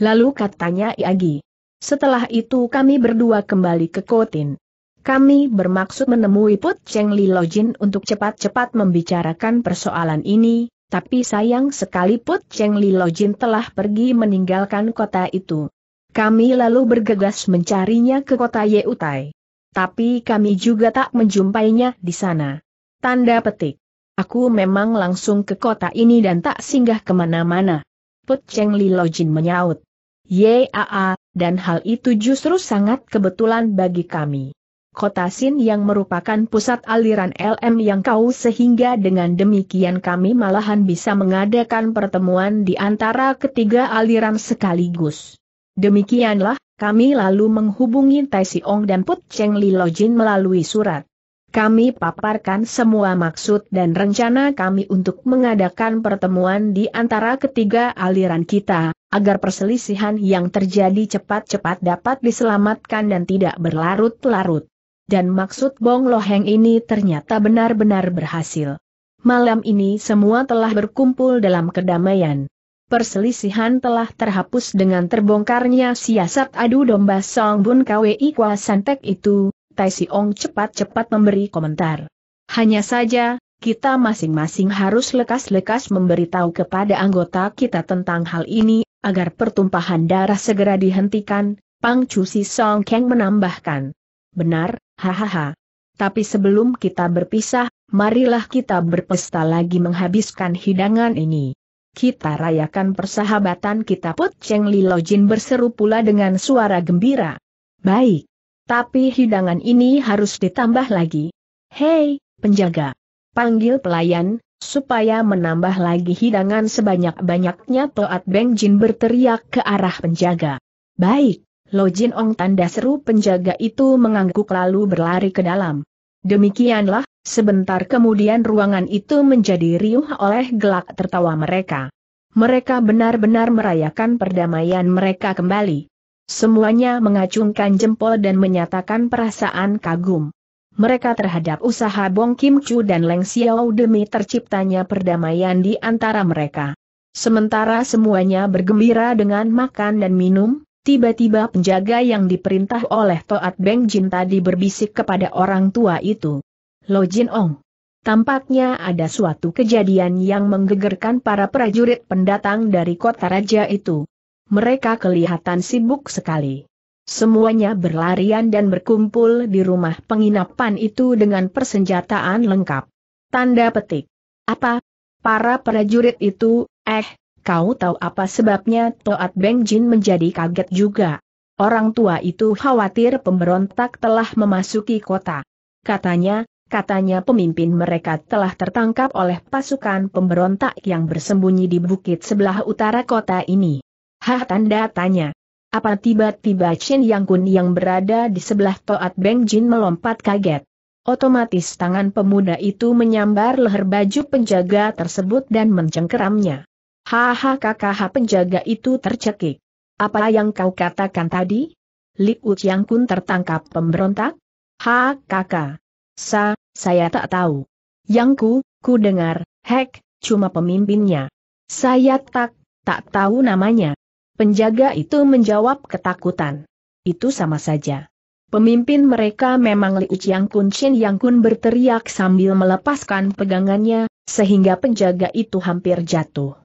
Speaker 1: Lalu katanya Iagi. Setelah itu kami berdua kembali ke Kotin. Kami bermaksud menemui Put Cheng Li Lojin untuk cepat-cepat membicarakan persoalan ini, tapi sayang sekali Put Cheng Li Lojin telah pergi meninggalkan kota itu. Kami lalu bergegas mencarinya ke kota Yeutai. Tapi kami juga tak menjumpainya di sana. Tanda petik. Aku memang langsung ke kota ini dan tak singgah kemana-mana. Put Cheng Li Lojin menyaut. Yaa, dan hal itu justru sangat kebetulan bagi kami kota Sin yang merupakan pusat aliran LM yang kau sehingga dengan demikian kami malahan bisa mengadakan pertemuan di antara ketiga aliran sekaligus. Demikianlah, kami lalu menghubungi Tai Ong dan Put Cheng Li Jin melalui surat. Kami paparkan semua maksud dan rencana kami untuk mengadakan pertemuan di antara ketiga aliran kita, agar perselisihan yang terjadi cepat-cepat dapat diselamatkan dan tidak berlarut-larut dan maksud Bong Loheng ini ternyata benar-benar berhasil. Malam ini semua telah berkumpul dalam kedamaian. Perselisihan telah terhapus dengan terbongkarnya siasat adu domba Song Bun KWI Kwa Santek itu, Tai Siong cepat-cepat memberi komentar. Hanya saja, kita masing-masing harus lekas-lekas memberitahu kepada anggota kita tentang hal ini, agar pertumpahan darah segera dihentikan, Pang Si Song Keng menambahkan. Benar, hahaha. Tapi sebelum kita berpisah, marilah kita berpesta lagi menghabiskan hidangan ini. Kita rayakan persahabatan kita Put Cheng Li Jin berseru pula dengan suara gembira. Baik. Tapi hidangan ini harus ditambah lagi. Hei, penjaga. Panggil pelayan, supaya menambah lagi hidangan sebanyak-banyaknya Toat Beng Jin berteriak ke arah penjaga. Baik. Lo Jin Ong tanda seru penjaga itu mengangguk lalu berlari ke dalam. Demikianlah, sebentar kemudian ruangan itu menjadi riuh oleh gelak tertawa mereka. Mereka benar-benar merayakan perdamaian mereka kembali. Semuanya mengacungkan jempol dan menyatakan perasaan kagum mereka terhadap usaha Bong Kim Chu dan Leng Xiao demi terciptanya perdamaian di antara mereka. Sementara semuanya bergembira dengan makan dan minum, Tiba-tiba penjaga yang diperintah oleh Toat Beng Jin tadi berbisik kepada orang tua itu. Lo Jin Ong. Tampaknya ada suatu kejadian yang menggegerkan para prajurit pendatang dari kota raja itu. Mereka kelihatan sibuk sekali. Semuanya berlarian dan berkumpul di rumah penginapan itu dengan persenjataan lengkap. Tanda petik. Apa? Para prajurit itu, eh, Kau tahu apa sebabnya Toat Beng Jin menjadi kaget juga. Orang tua itu khawatir pemberontak telah memasuki kota. Katanya, katanya pemimpin mereka telah tertangkap oleh pasukan pemberontak yang bersembunyi di bukit sebelah utara kota ini. Hah tanda tanya. Apa tiba-tiba Chen Yang Kun yang berada di sebelah Toat Beng Jin melompat kaget. Otomatis tangan pemuda itu menyambar leher baju penjaga tersebut dan mencengkeramnya. Haha kakak penjaga itu tercekik. Apa yang kau katakan tadi? Li Uciang Kun tertangkap pemberontak? Ha kakak. Sa, saya tak tahu. Yang ku, ku dengar, hek, cuma pemimpinnya. Saya tak, tak tahu namanya. Penjaga itu menjawab ketakutan. Itu sama saja. Pemimpin mereka memang Li Chiang Kun Chin Yang Kun berteriak sambil melepaskan pegangannya, sehingga penjaga itu hampir jatuh.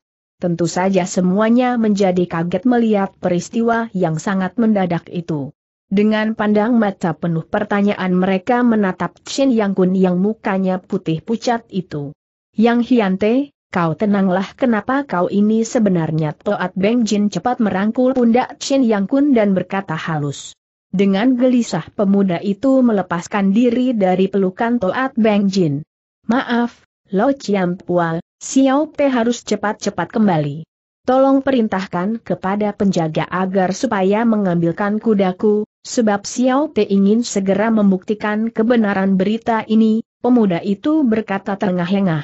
Speaker 1: Tentu saja semuanya menjadi kaget melihat peristiwa yang sangat mendadak itu. Dengan pandang mata penuh pertanyaan mereka menatap Chin Yang Kun yang mukanya putih pucat itu. Yang Hiante, kau tenanglah kenapa kau ini sebenarnya Toat Beng Jin cepat merangkul pundak Chin Yang Kun dan berkata halus. Dengan gelisah pemuda itu melepaskan diri dari pelukan Toat Beng Jin. Maaf, Lo Chiam Pual, Xiao Pe harus cepat-cepat kembali. Tolong perintahkan kepada penjaga agar supaya mengambilkan kudaku, sebab Xiao Pe ingin segera membuktikan kebenaran berita ini, pemuda itu berkata terengah-engah.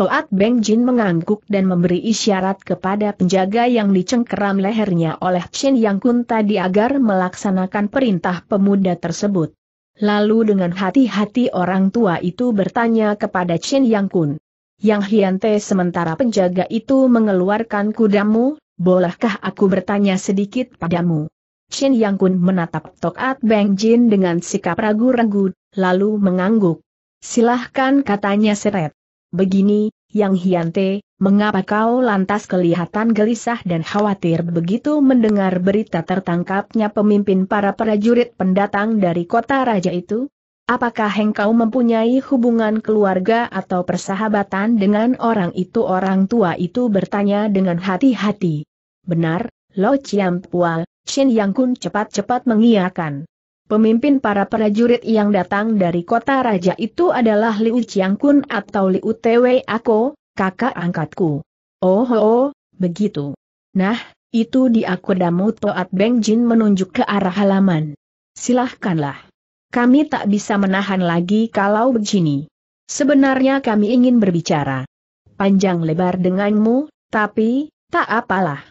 Speaker 1: Toat Beng Jin mengangguk dan memberi isyarat kepada penjaga yang dicengkeram lehernya oleh Chen Yang Kun tadi agar melaksanakan perintah pemuda tersebut. Lalu dengan hati-hati orang tua itu bertanya kepada Chen Yang Kun, yang Hiante sementara penjaga itu mengeluarkan kudamu, bolehkah aku bertanya sedikit padamu? Chin Yang Kun menatap Tokat Beng Jin dengan sikap ragu-ragu, lalu mengangguk. Silahkan katanya seret. Begini, Yang Hiante, mengapa kau lantas kelihatan gelisah dan khawatir begitu mendengar berita tertangkapnya pemimpin para prajurit pendatang dari kota raja itu? Apakah engkau mempunyai hubungan keluarga atau persahabatan dengan orang itu? Orang tua itu bertanya dengan hati-hati. Benar, Lo Chiam Pual, Shin Yang Kun cepat-cepat mengiakan. Pemimpin para prajurit yang datang dari kota raja itu adalah Liu Chiang Kun atau Liu Tewei, Ako, kakak angkatku. Oh, oh, oh begitu. Nah, itu di kudamu Toat Beng Jin menunjuk ke arah halaman. Silahkanlah. Kami tak bisa menahan lagi kalau begini. Sebenarnya kami ingin berbicara panjang lebar denganmu, tapi, tak apalah.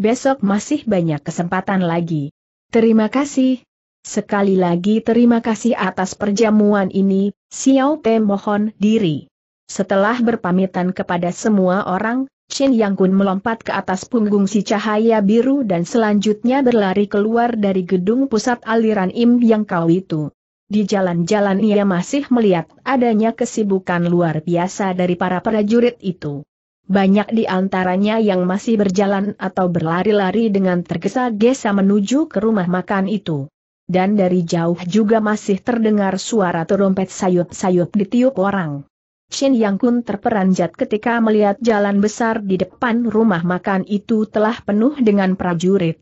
Speaker 1: Besok masih banyak kesempatan lagi. Terima kasih. Sekali lagi terima kasih atas perjamuan ini, Xiao Te mohon diri. Setelah berpamitan kepada semua orang, Chen Yang Kun melompat ke atas punggung si cahaya biru dan selanjutnya berlari keluar dari gedung pusat aliran Im Yang Kau itu. Di jalan-jalan ia masih melihat adanya kesibukan luar biasa dari para prajurit itu. Banyak di antaranya yang masih berjalan atau berlari-lari dengan tergesa-gesa menuju ke rumah makan itu. Dan dari jauh juga masih terdengar suara terompet sayup-sayup ditiup orang. Shin Yang Kun terperanjat ketika melihat jalan besar di depan rumah makan itu telah penuh dengan prajurit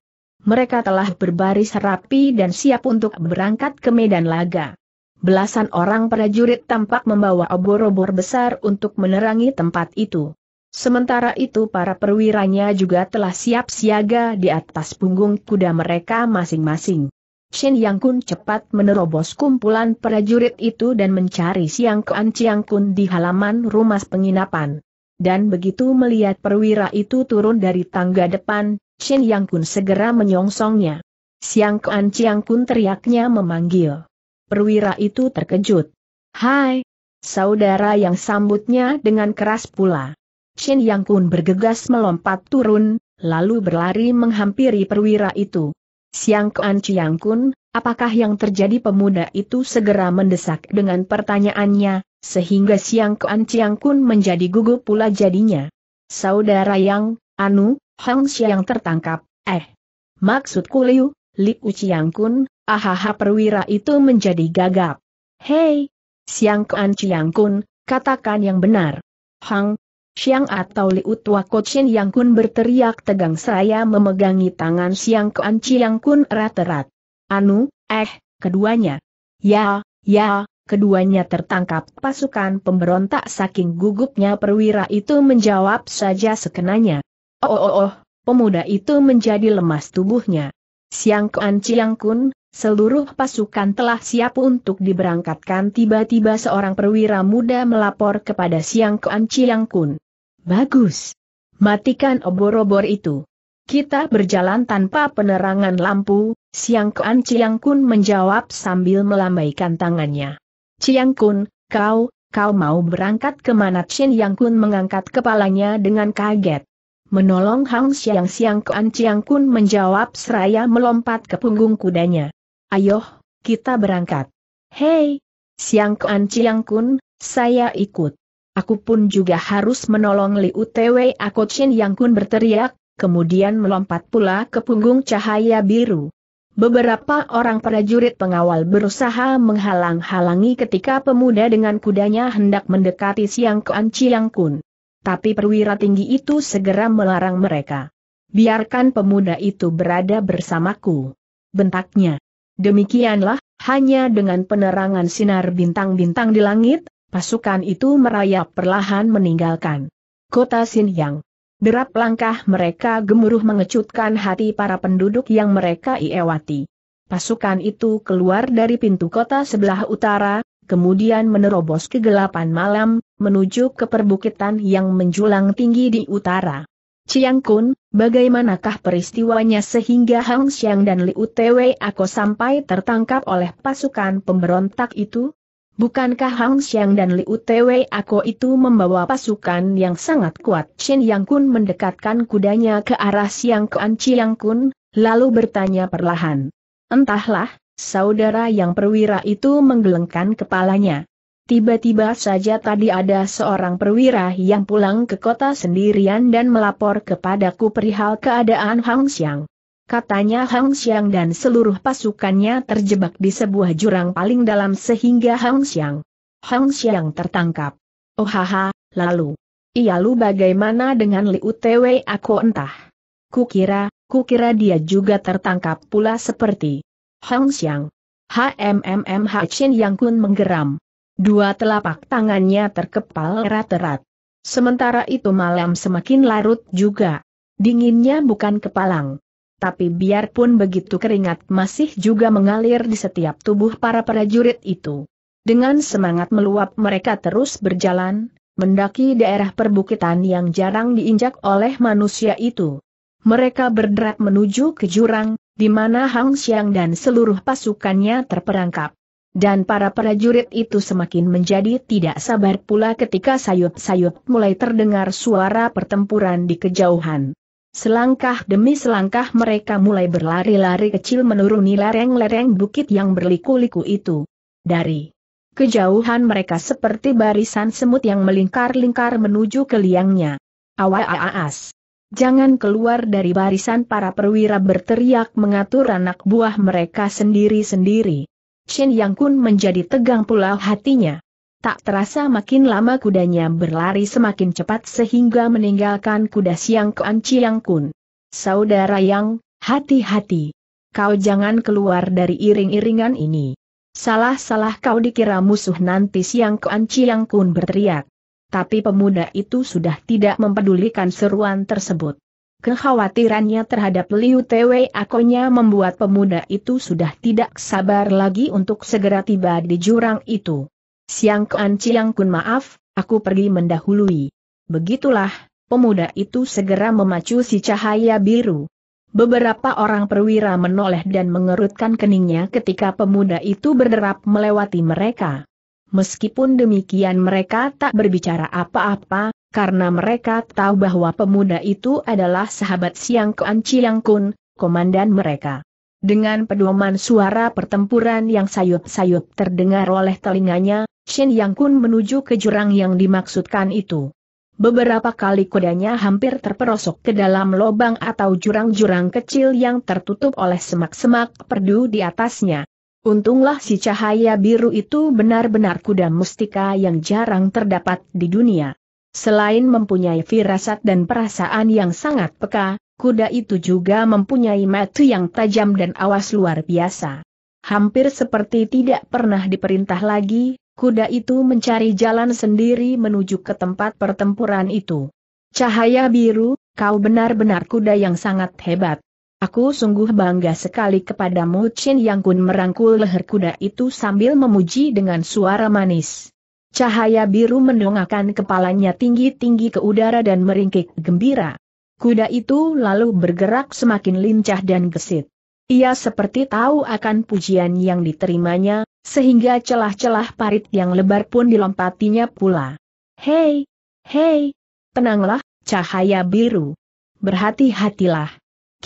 Speaker 1: mereka telah berbaris rapi dan siap untuk berangkat ke medan laga. Belasan orang prajurit tampak membawa obor-obor besar untuk menerangi tempat itu. Sementara itu para perwiranya juga telah siap siaga di atas punggung kuda mereka masing-masing. Shen Yang Kun cepat menerobos kumpulan prajurit itu dan mencari Siang Kuan Chiang Kun di halaman rumah penginapan. Dan begitu melihat perwira itu turun dari tangga depan, Shen Yang Kun segera menyongsongnya. Siang Kuan Chiang Kun teriaknya memanggil. Perwira itu terkejut. Hai! Saudara yang sambutnya dengan keras pula. Shen Yang Kun bergegas melompat turun, lalu berlari menghampiri perwira itu. Siang Kuan Chiang Kun, apakah yang terjadi pemuda itu segera mendesak dengan pertanyaannya, sehingga Siang Kuan Chiang Kun menjadi gugup pula jadinya. Saudara Yang, Anu, Hang Xiang tertangkap, eh. Maksudku Liu, Li Uciang Kun, ahaha perwira itu menjadi gagap. Hei, Siang Kuan Ciang Kun, katakan yang benar. Hang, Siang atau Li Utwa Kocin Yang Kun berteriak tegang seraya memegangi tangan Siang Kuan Ciang Kun erat-erat. Anu, eh, keduanya. Ya, ya, keduanya tertangkap pasukan pemberontak saking gugupnya perwira itu menjawab saja sekenanya. Oh, oh, oh, pemuda itu menjadi lemas tubuhnya. Siang Kuan Chiang Kun, seluruh pasukan telah siap untuk diberangkatkan tiba-tiba seorang perwira muda melapor kepada Siang Kuan Chiang Kun. Bagus. Matikan obor-obor itu. Kita berjalan tanpa penerangan lampu, Siang Kuan Chiang Kun menjawab sambil melambaikan tangannya. Chiang Kun, kau, kau mau berangkat kemana Chin Yang Kun mengangkat kepalanya dengan kaget menolong Hang Siang Siang Kuan Chiang Kun menjawab seraya melompat ke punggung kudanya. Ayo, kita berangkat. Hei, Siang Kuan Chiang Kun, saya ikut. Aku pun juga harus menolong Liu Ako Akochin Yang Kun berteriak, kemudian melompat pula ke punggung cahaya biru. Beberapa orang prajurit pengawal berusaha menghalang-halangi ketika pemuda dengan kudanya hendak mendekati Siang Kuan Chiang Kun tapi perwira tinggi itu segera melarang mereka. Biarkan pemuda itu berada bersamaku. Bentaknya. Demikianlah, hanya dengan penerangan sinar bintang-bintang di langit, pasukan itu merayap perlahan meninggalkan kota Xinyang. Derap langkah mereka gemuruh mengecutkan hati para penduduk yang mereka iewati. Pasukan itu keluar dari pintu kota sebelah utara, kemudian menerobos kegelapan malam, menuju ke perbukitan yang menjulang tinggi di utara. Chiang Kun, bagaimanakah peristiwanya sehingga Hang Xiang dan Liu Tewe Ako sampai tertangkap oleh pasukan pemberontak itu? Bukankah Hang Xiang dan Liu Tewe Ako itu membawa pasukan yang sangat kuat? Chen Yang Kun mendekatkan kudanya ke arah Siang Kuan Chiang Kun, lalu bertanya perlahan. Entahlah, Saudara yang perwira itu menggelengkan kepalanya. Tiba-tiba saja tadi ada seorang perwira yang pulang ke kota sendirian dan melapor kepadaku perihal keadaan Hang Xiang. Katanya Hang Xiang dan seluruh pasukannya terjebak di sebuah jurang paling dalam sehingga Hang Xiang. Hang Xiang tertangkap. Oh haha, lalu. Iya lu bagaimana dengan Liu Utewe? aku entah. Kukira, kukira dia juga tertangkap pula seperti Hong Xiang. HMMM Hachin Yang Kun menggeram. Dua telapak tangannya terkepal erat-erat. Sementara itu malam semakin larut juga. Dinginnya bukan kepalang. Tapi biarpun begitu keringat masih juga mengalir di setiap tubuh para prajurit itu. Dengan semangat meluap mereka terus berjalan, mendaki daerah perbukitan yang jarang diinjak oleh manusia itu. Mereka berderak menuju ke jurang, di mana Hang Xiang dan seluruh pasukannya terperangkap. Dan para prajurit itu semakin menjadi tidak sabar pula ketika sayup-sayup mulai terdengar suara pertempuran di kejauhan. Selangkah demi selangkah mereka mulai berlari-lari kecil menuruni lereng-lereng bukit yang berliku-liku itu. Dari kejauhan mereka seperti barisan semut yang melingkar-lingkar menuju ke liangnya. Awas! Jangan keluar dari barisan para perwira berteriak mengatur anak buah mereka sendiri-sendiri. Chen Yang Kun menjadi tegang pula hatinya. Tak terasa makin lama kudanya berlari semakin cepat sehingga meninggalkan kuda Siang Kuan Chiang Kun. Saudara Yang, hati-hati. Kau jangan keluar dari iring-iringan ini. Salah-salah kau dikira musuh nanti Siang Kuan Chiang Kun berteriak. Tapi pemuda itu sudah tidak mempedulikan seruan tersebut. Kekhawatirannya terhadap Liu Tewei akonya membuat pemuda itu sudah tidak sabar lagi untuk segera tiba di jurang itu. Siang Kuan Chiang Kun maaf, aku pergi mendahului. Begitulah, pemuda itu segera memacu si cahaya biru. Beberapa orang perwira menoleh dan mengerutkan keningnya ketika pemuda itu berderap melewati mereka. Meskipun demikian mereka tak berbicara apa-apa, karena mereka tahu bahwa pemuda itu adalah sahabat Siang Kuan Chiang Kun, komandan mereka. Dengan pedoman suara pertempuran yang sayup-sayup terdengar oleh telinganya, Shin Yang Kun menuju ke jurang yang dimaksudkan itu. Beberapa kali kudanya hampir terperosok ke dalam lubang atau jurang-jurang kecil yang tertutup oleh semak-semak perdu di atasnya. Untunglah si cahaya biru itu benar-benar kuda mustika yang jarang terdapat di dunia. Selain mempunyai firasat dan perasaan yang sangat peka, kuda itu juga mempunyai mata yang tajam dan awas luar biasa. Hampir seperti tidak pernah diperintah lagi, kuda itu mencari jalan sendiri menuju ke tempat pertempuran itu. Cahaya biru, kau benar-benar kuda yang sangat hebat. Aku sungguh bangga sekali kepadamu Chin Yang Kun merangkul leher kuda itu sambil memuji dengan suara manis. Cahaya biru mendongakkan kepalanya tinggi-tinggi ke udara dan meringkik gembira. Kuda itu lalu bergerak semakin lincah dan gesit. Ia seperti tahu akan pujian yang diterimanya, sehingga celah-celah parit yang lebar pun dilompatinya pula. Hei! Hei! Tenanglah, cahaya biru. Berhati-hatilah.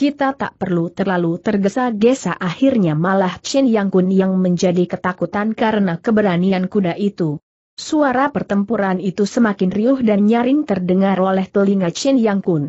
Speaker 1: Kita tak perlu terlalu tergesa-gesa akhirnya malah Chen Yang Kun yang menjadi ketakutan karena keberanian kuda itu. Suara pertempuran itu semakin riuh dan nyaring terdengar oleh telinga Chen Yang Kun.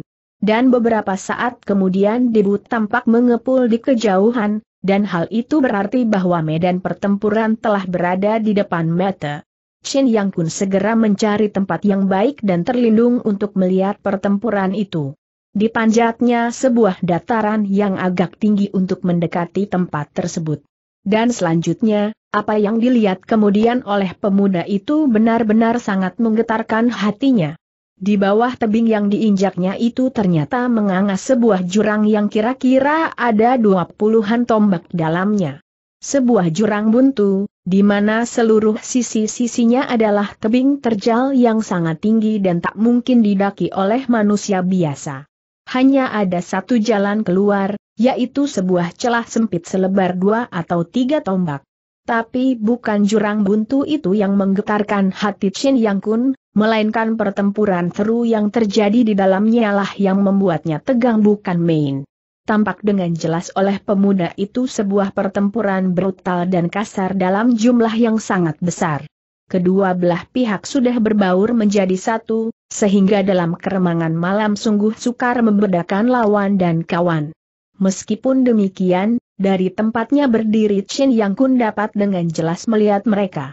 Speaker 1: Dan beberapa saat kemudian debut tampak mengepul di kejauhan, dan hal itu berarti bahwa medan pertempuran telah berada di depan mata. Chen Yang Kun segera mencari tempat yang baik dan terlindung untuk melihat pertempuran itu. Dipanjatnya sebuah dataran yang agak tinggi untuk mendekati tempat tersebut. Dan selanjutnya, apa yang dilihat kemudian oleh pemuda itu benar-benar sangat menggetarkan hatinya. Di bawah tebing yang diinjaknya itu ternyata menganga sebuah jurang yang kira-kira ada dua puluhan tombak dalamnya. Sebuah jurang buntu, di mana seluruh sisi-sisinya adalah tebing terjal yang sangat tinggi dan tak mungkin didaki oleh manusia biasa hanya ada satu jalan keluar, yaitu sebuah celah sempit selebar dua atau tiga tombak. Tapi bukan jurang buntu itu yang menggetarkan hati Chin Yang Kun, melainkan pertempuran seru yang terjadi di dalamnya lah yang membuatnya tegang bukan main. Tampak dengan jelas oleh pemuda itu sebuah pertempuran brutal dan kasar dalam jumlah yang sangat besar. Kedua belah pihak sudah berbaur menjadi satu, sehingga dalam keremangan malam sungguh sukar membedakan lawan dan kawan. Meskipun demikian, dari tempatnya berdiri Chin Yang Kun dapat dengan jelas melihat mereka.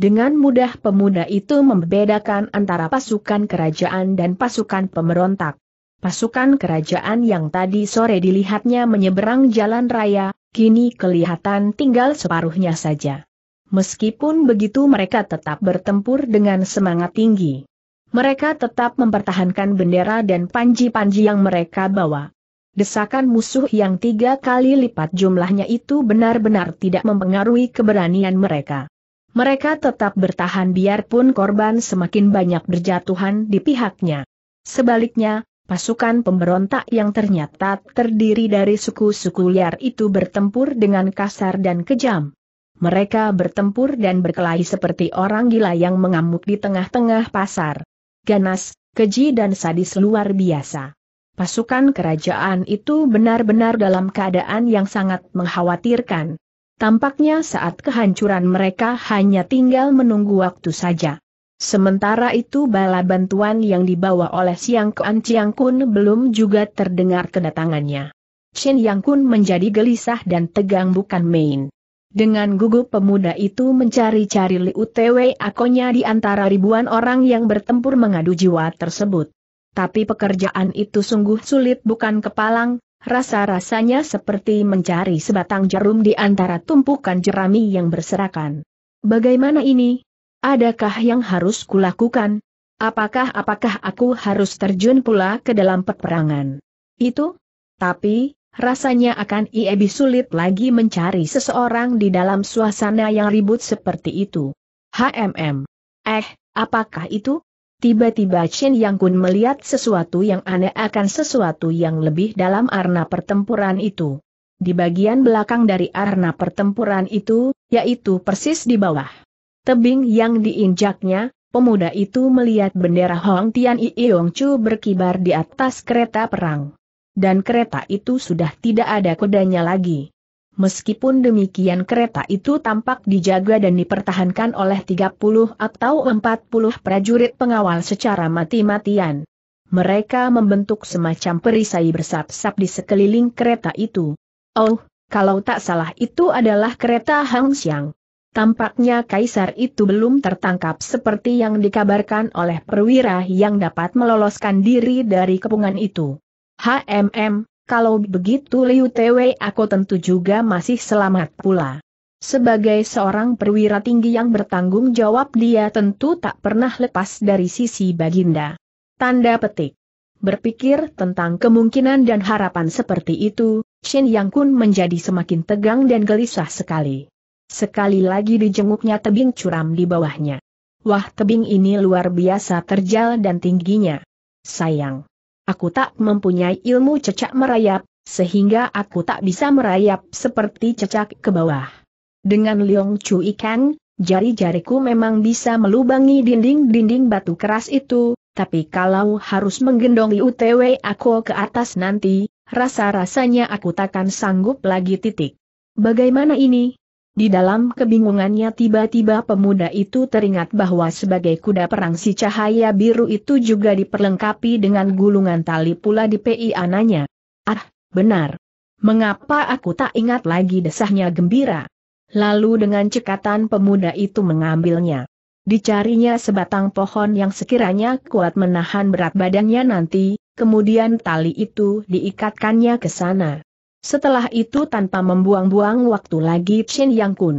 Speaker 1: Dengan mudah pemuda itu membedakan antara pasukan kerajaan dan pasukan pemberontak. Pasukan kerajaan yang tadi sore dilihatnya menyeberang jalan raya, kini kelihatan tinggal separuhnya saja. Meskipun begitu mereka tetap bertempur dengan semangat tinggi. Mereka tetap mempertahankan bendera dan panji-panji yang mereka bawa. Desakan musuh yang tiga kali lipat jumlahnya itu benar-benar tidak mempengaruhi keberanian mereka. Mereka tetap bertahan biarpun korban semakin banyak berjatuhan di pihaknya. Sebaliknya, pasukan pemberontak yang ternyata terdiri dari suku-suku liar itu bertempur dengan kasar dan kejam. Mereka bertempur dan berkelahi seperti orang gila yang mengamuk di tengah-tengah pasar ganas, keji dan sadis luar biasa. Pasukan kerajaan itu benar-benar dalam keadaan yang sangat mengkhawatirkan. Tampaknya saat kehancuran mereka hanya tinggal menunggu waktu saja. Sementara itu bala bantuan yang dibawa oleh Siang Kuan Chiang Kun belum juga terdengar kedatangannya. Chen Yang Kun menjadi gelisah dan tegang bukan main. Dengan gugup pemuda itu mencari-cari Liu Tewei akonya di antara ribuan orang yang bertempur mengadu jiwa tersebut. Tapi pekerjaan itu sungguh sulit bukan kepalang, rasa-rasanya seperti mencari sebatang jarum di antara tumpukan jerami yang berserakan. Bagaimana ini? Adakah yang harus kulakukan? Apakah apakah aku harus terjun pula ke dalam peperangan? Itu? Tapi, Rasanya akan lebih sulit lagi mencari seseorang di dalam suasana yang ribut seperti itu. HMM. Eh, apakah itu? Tiba-tiba Chen Yang Kun melihat sesuatu yang aneh akan sesuatu yang lebih dalam arna pertempuran itu. Di bagian belakang dari arna pertempuran itu, yaitu persis di bawah tebing yang diinjaknya, pemuda itu melihat bendera Hong Tian Yi Yong Chu berkibar di atas kereta perang dan kereta itu sudah tidak ada kodanya lagi. Meskipun demikian kereta itu tampak dijaga dan dipertahankan oleh 30 atau 40 prajurit pengawal secara mati-matian. Mereka membentuk semacam perisai bersap-sap di sekeliling kereta itu. Oh, kalau tak salah itu adalah kereta Hang Xiang. Tampaknya kaisar itu belum tertangkap seperti yang dikabarkan oleh perwira yang dapat meloloskan diri dari kepungan itu. HMM, kalau begitu Liu Tewei aku tentu juga masih selamat pula. Sebagai seorang perwira tinggi yang bertanggung jawab dia tentu tak pernah lepas dari sisi Baginda. Tanda petik. Berpikir tentang kemungkinan dan harapan seperti itu, Shen Yang Kun menjadi semakin tegang dan gelisah sekali. Sekali lagi dijenguknya tebing curam di bawahnya. Wah tebing ini luar biasa terjal dan tingginya. Sayang. Aku tak mempunyai ilmu cecak merayap, sehingga aku tak bisa merayap seperti cecak ke bawah. Dengan Liong Chu Ikan, jari-jariku memang bisa melubangi dinding-dinding batu keras itu, tapi kalau harus menggendong UTW aku ke atas nanti, rasa-rasanya aku takkan sanggup lagi titik. Bagaimana ini? Di dalam kebingungannya tiba-tiba pemuda itu teringat bahwa sebagai kuda perang si cahaya biru itu juga diperlengkapi dengan gulungan tali pula di PI ananya. Ah, benar. Mengapa aku tak ingat lagi desahnya gembira? Lalu dengan cekatan pemuda itu mengambilnya. Dicarinya sebatang pohon yang sekiranya kuat menahan berat badannya nanti, kemudian tali itu diikatkannya ke sana. Setelah itu tanpa membuang-buang waktu lagi Chin Yang Kun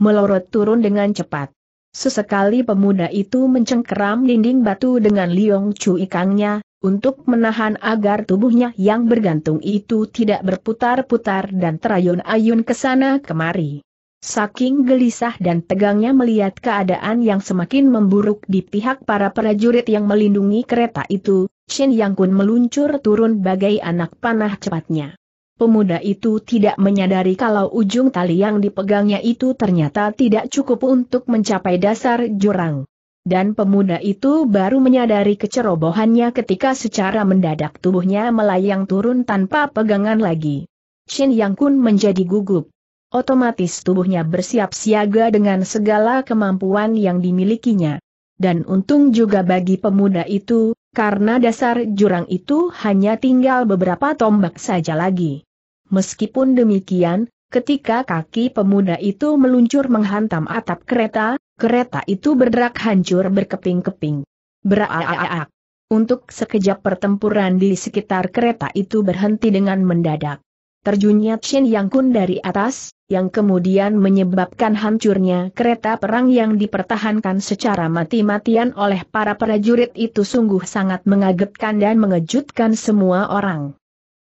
Speaker 1: melorot turun dengan cepat. Sesekali pemuda itu mencengkeram dinding batu dengan liong cu ikangnya, untuk menahan agar tubuhnya yang bergantung itu tidak berputar-putar dan terayun-ayun ke sana kemari. Saking gelisah dan tegangnya melihat keadaan yang semakin memburuk di pihak para prajurit yang melindungi kereta itu, Shin Yang Kun meluncur turun bagai anak panah cepatnya pemuda itu tidak menyadari kalau ujung tali yang dipegangnya itu ternyata tidak cukup untuk mencapai dasar jurang. Dan pemuda itu baru menyadari kecerobohannya ketika secara mendadak tubuhnya melayang turun tanpa pegangan lagi. Shin Yang Kun menjadi gugup. Otomatis tubuhnya bersiap siaga dengan segala kemampuan yang dimilikinya. Dan untung juga bagi pemuda itu, karena dasar jurang itu hanya tinggal beberapa tombak saja lagi. Meskipun demikian, ketika kaki pemuda itu meluncur menghantam atap kereta, kereta itu berderak hancur berkeping-keping. Beraaak. Untuk sekejap pertempuran di sekitar kereta itu berhenti dengan mendadak. Terjunnya Chen Yang Kun dari atas, yang kemudian menyebabkan hancurnya kereta perang yang dipertahankan secara mati-matian oleh para prajurit itu sungguh sangat mengagetkan dan mengejutkan semua orang.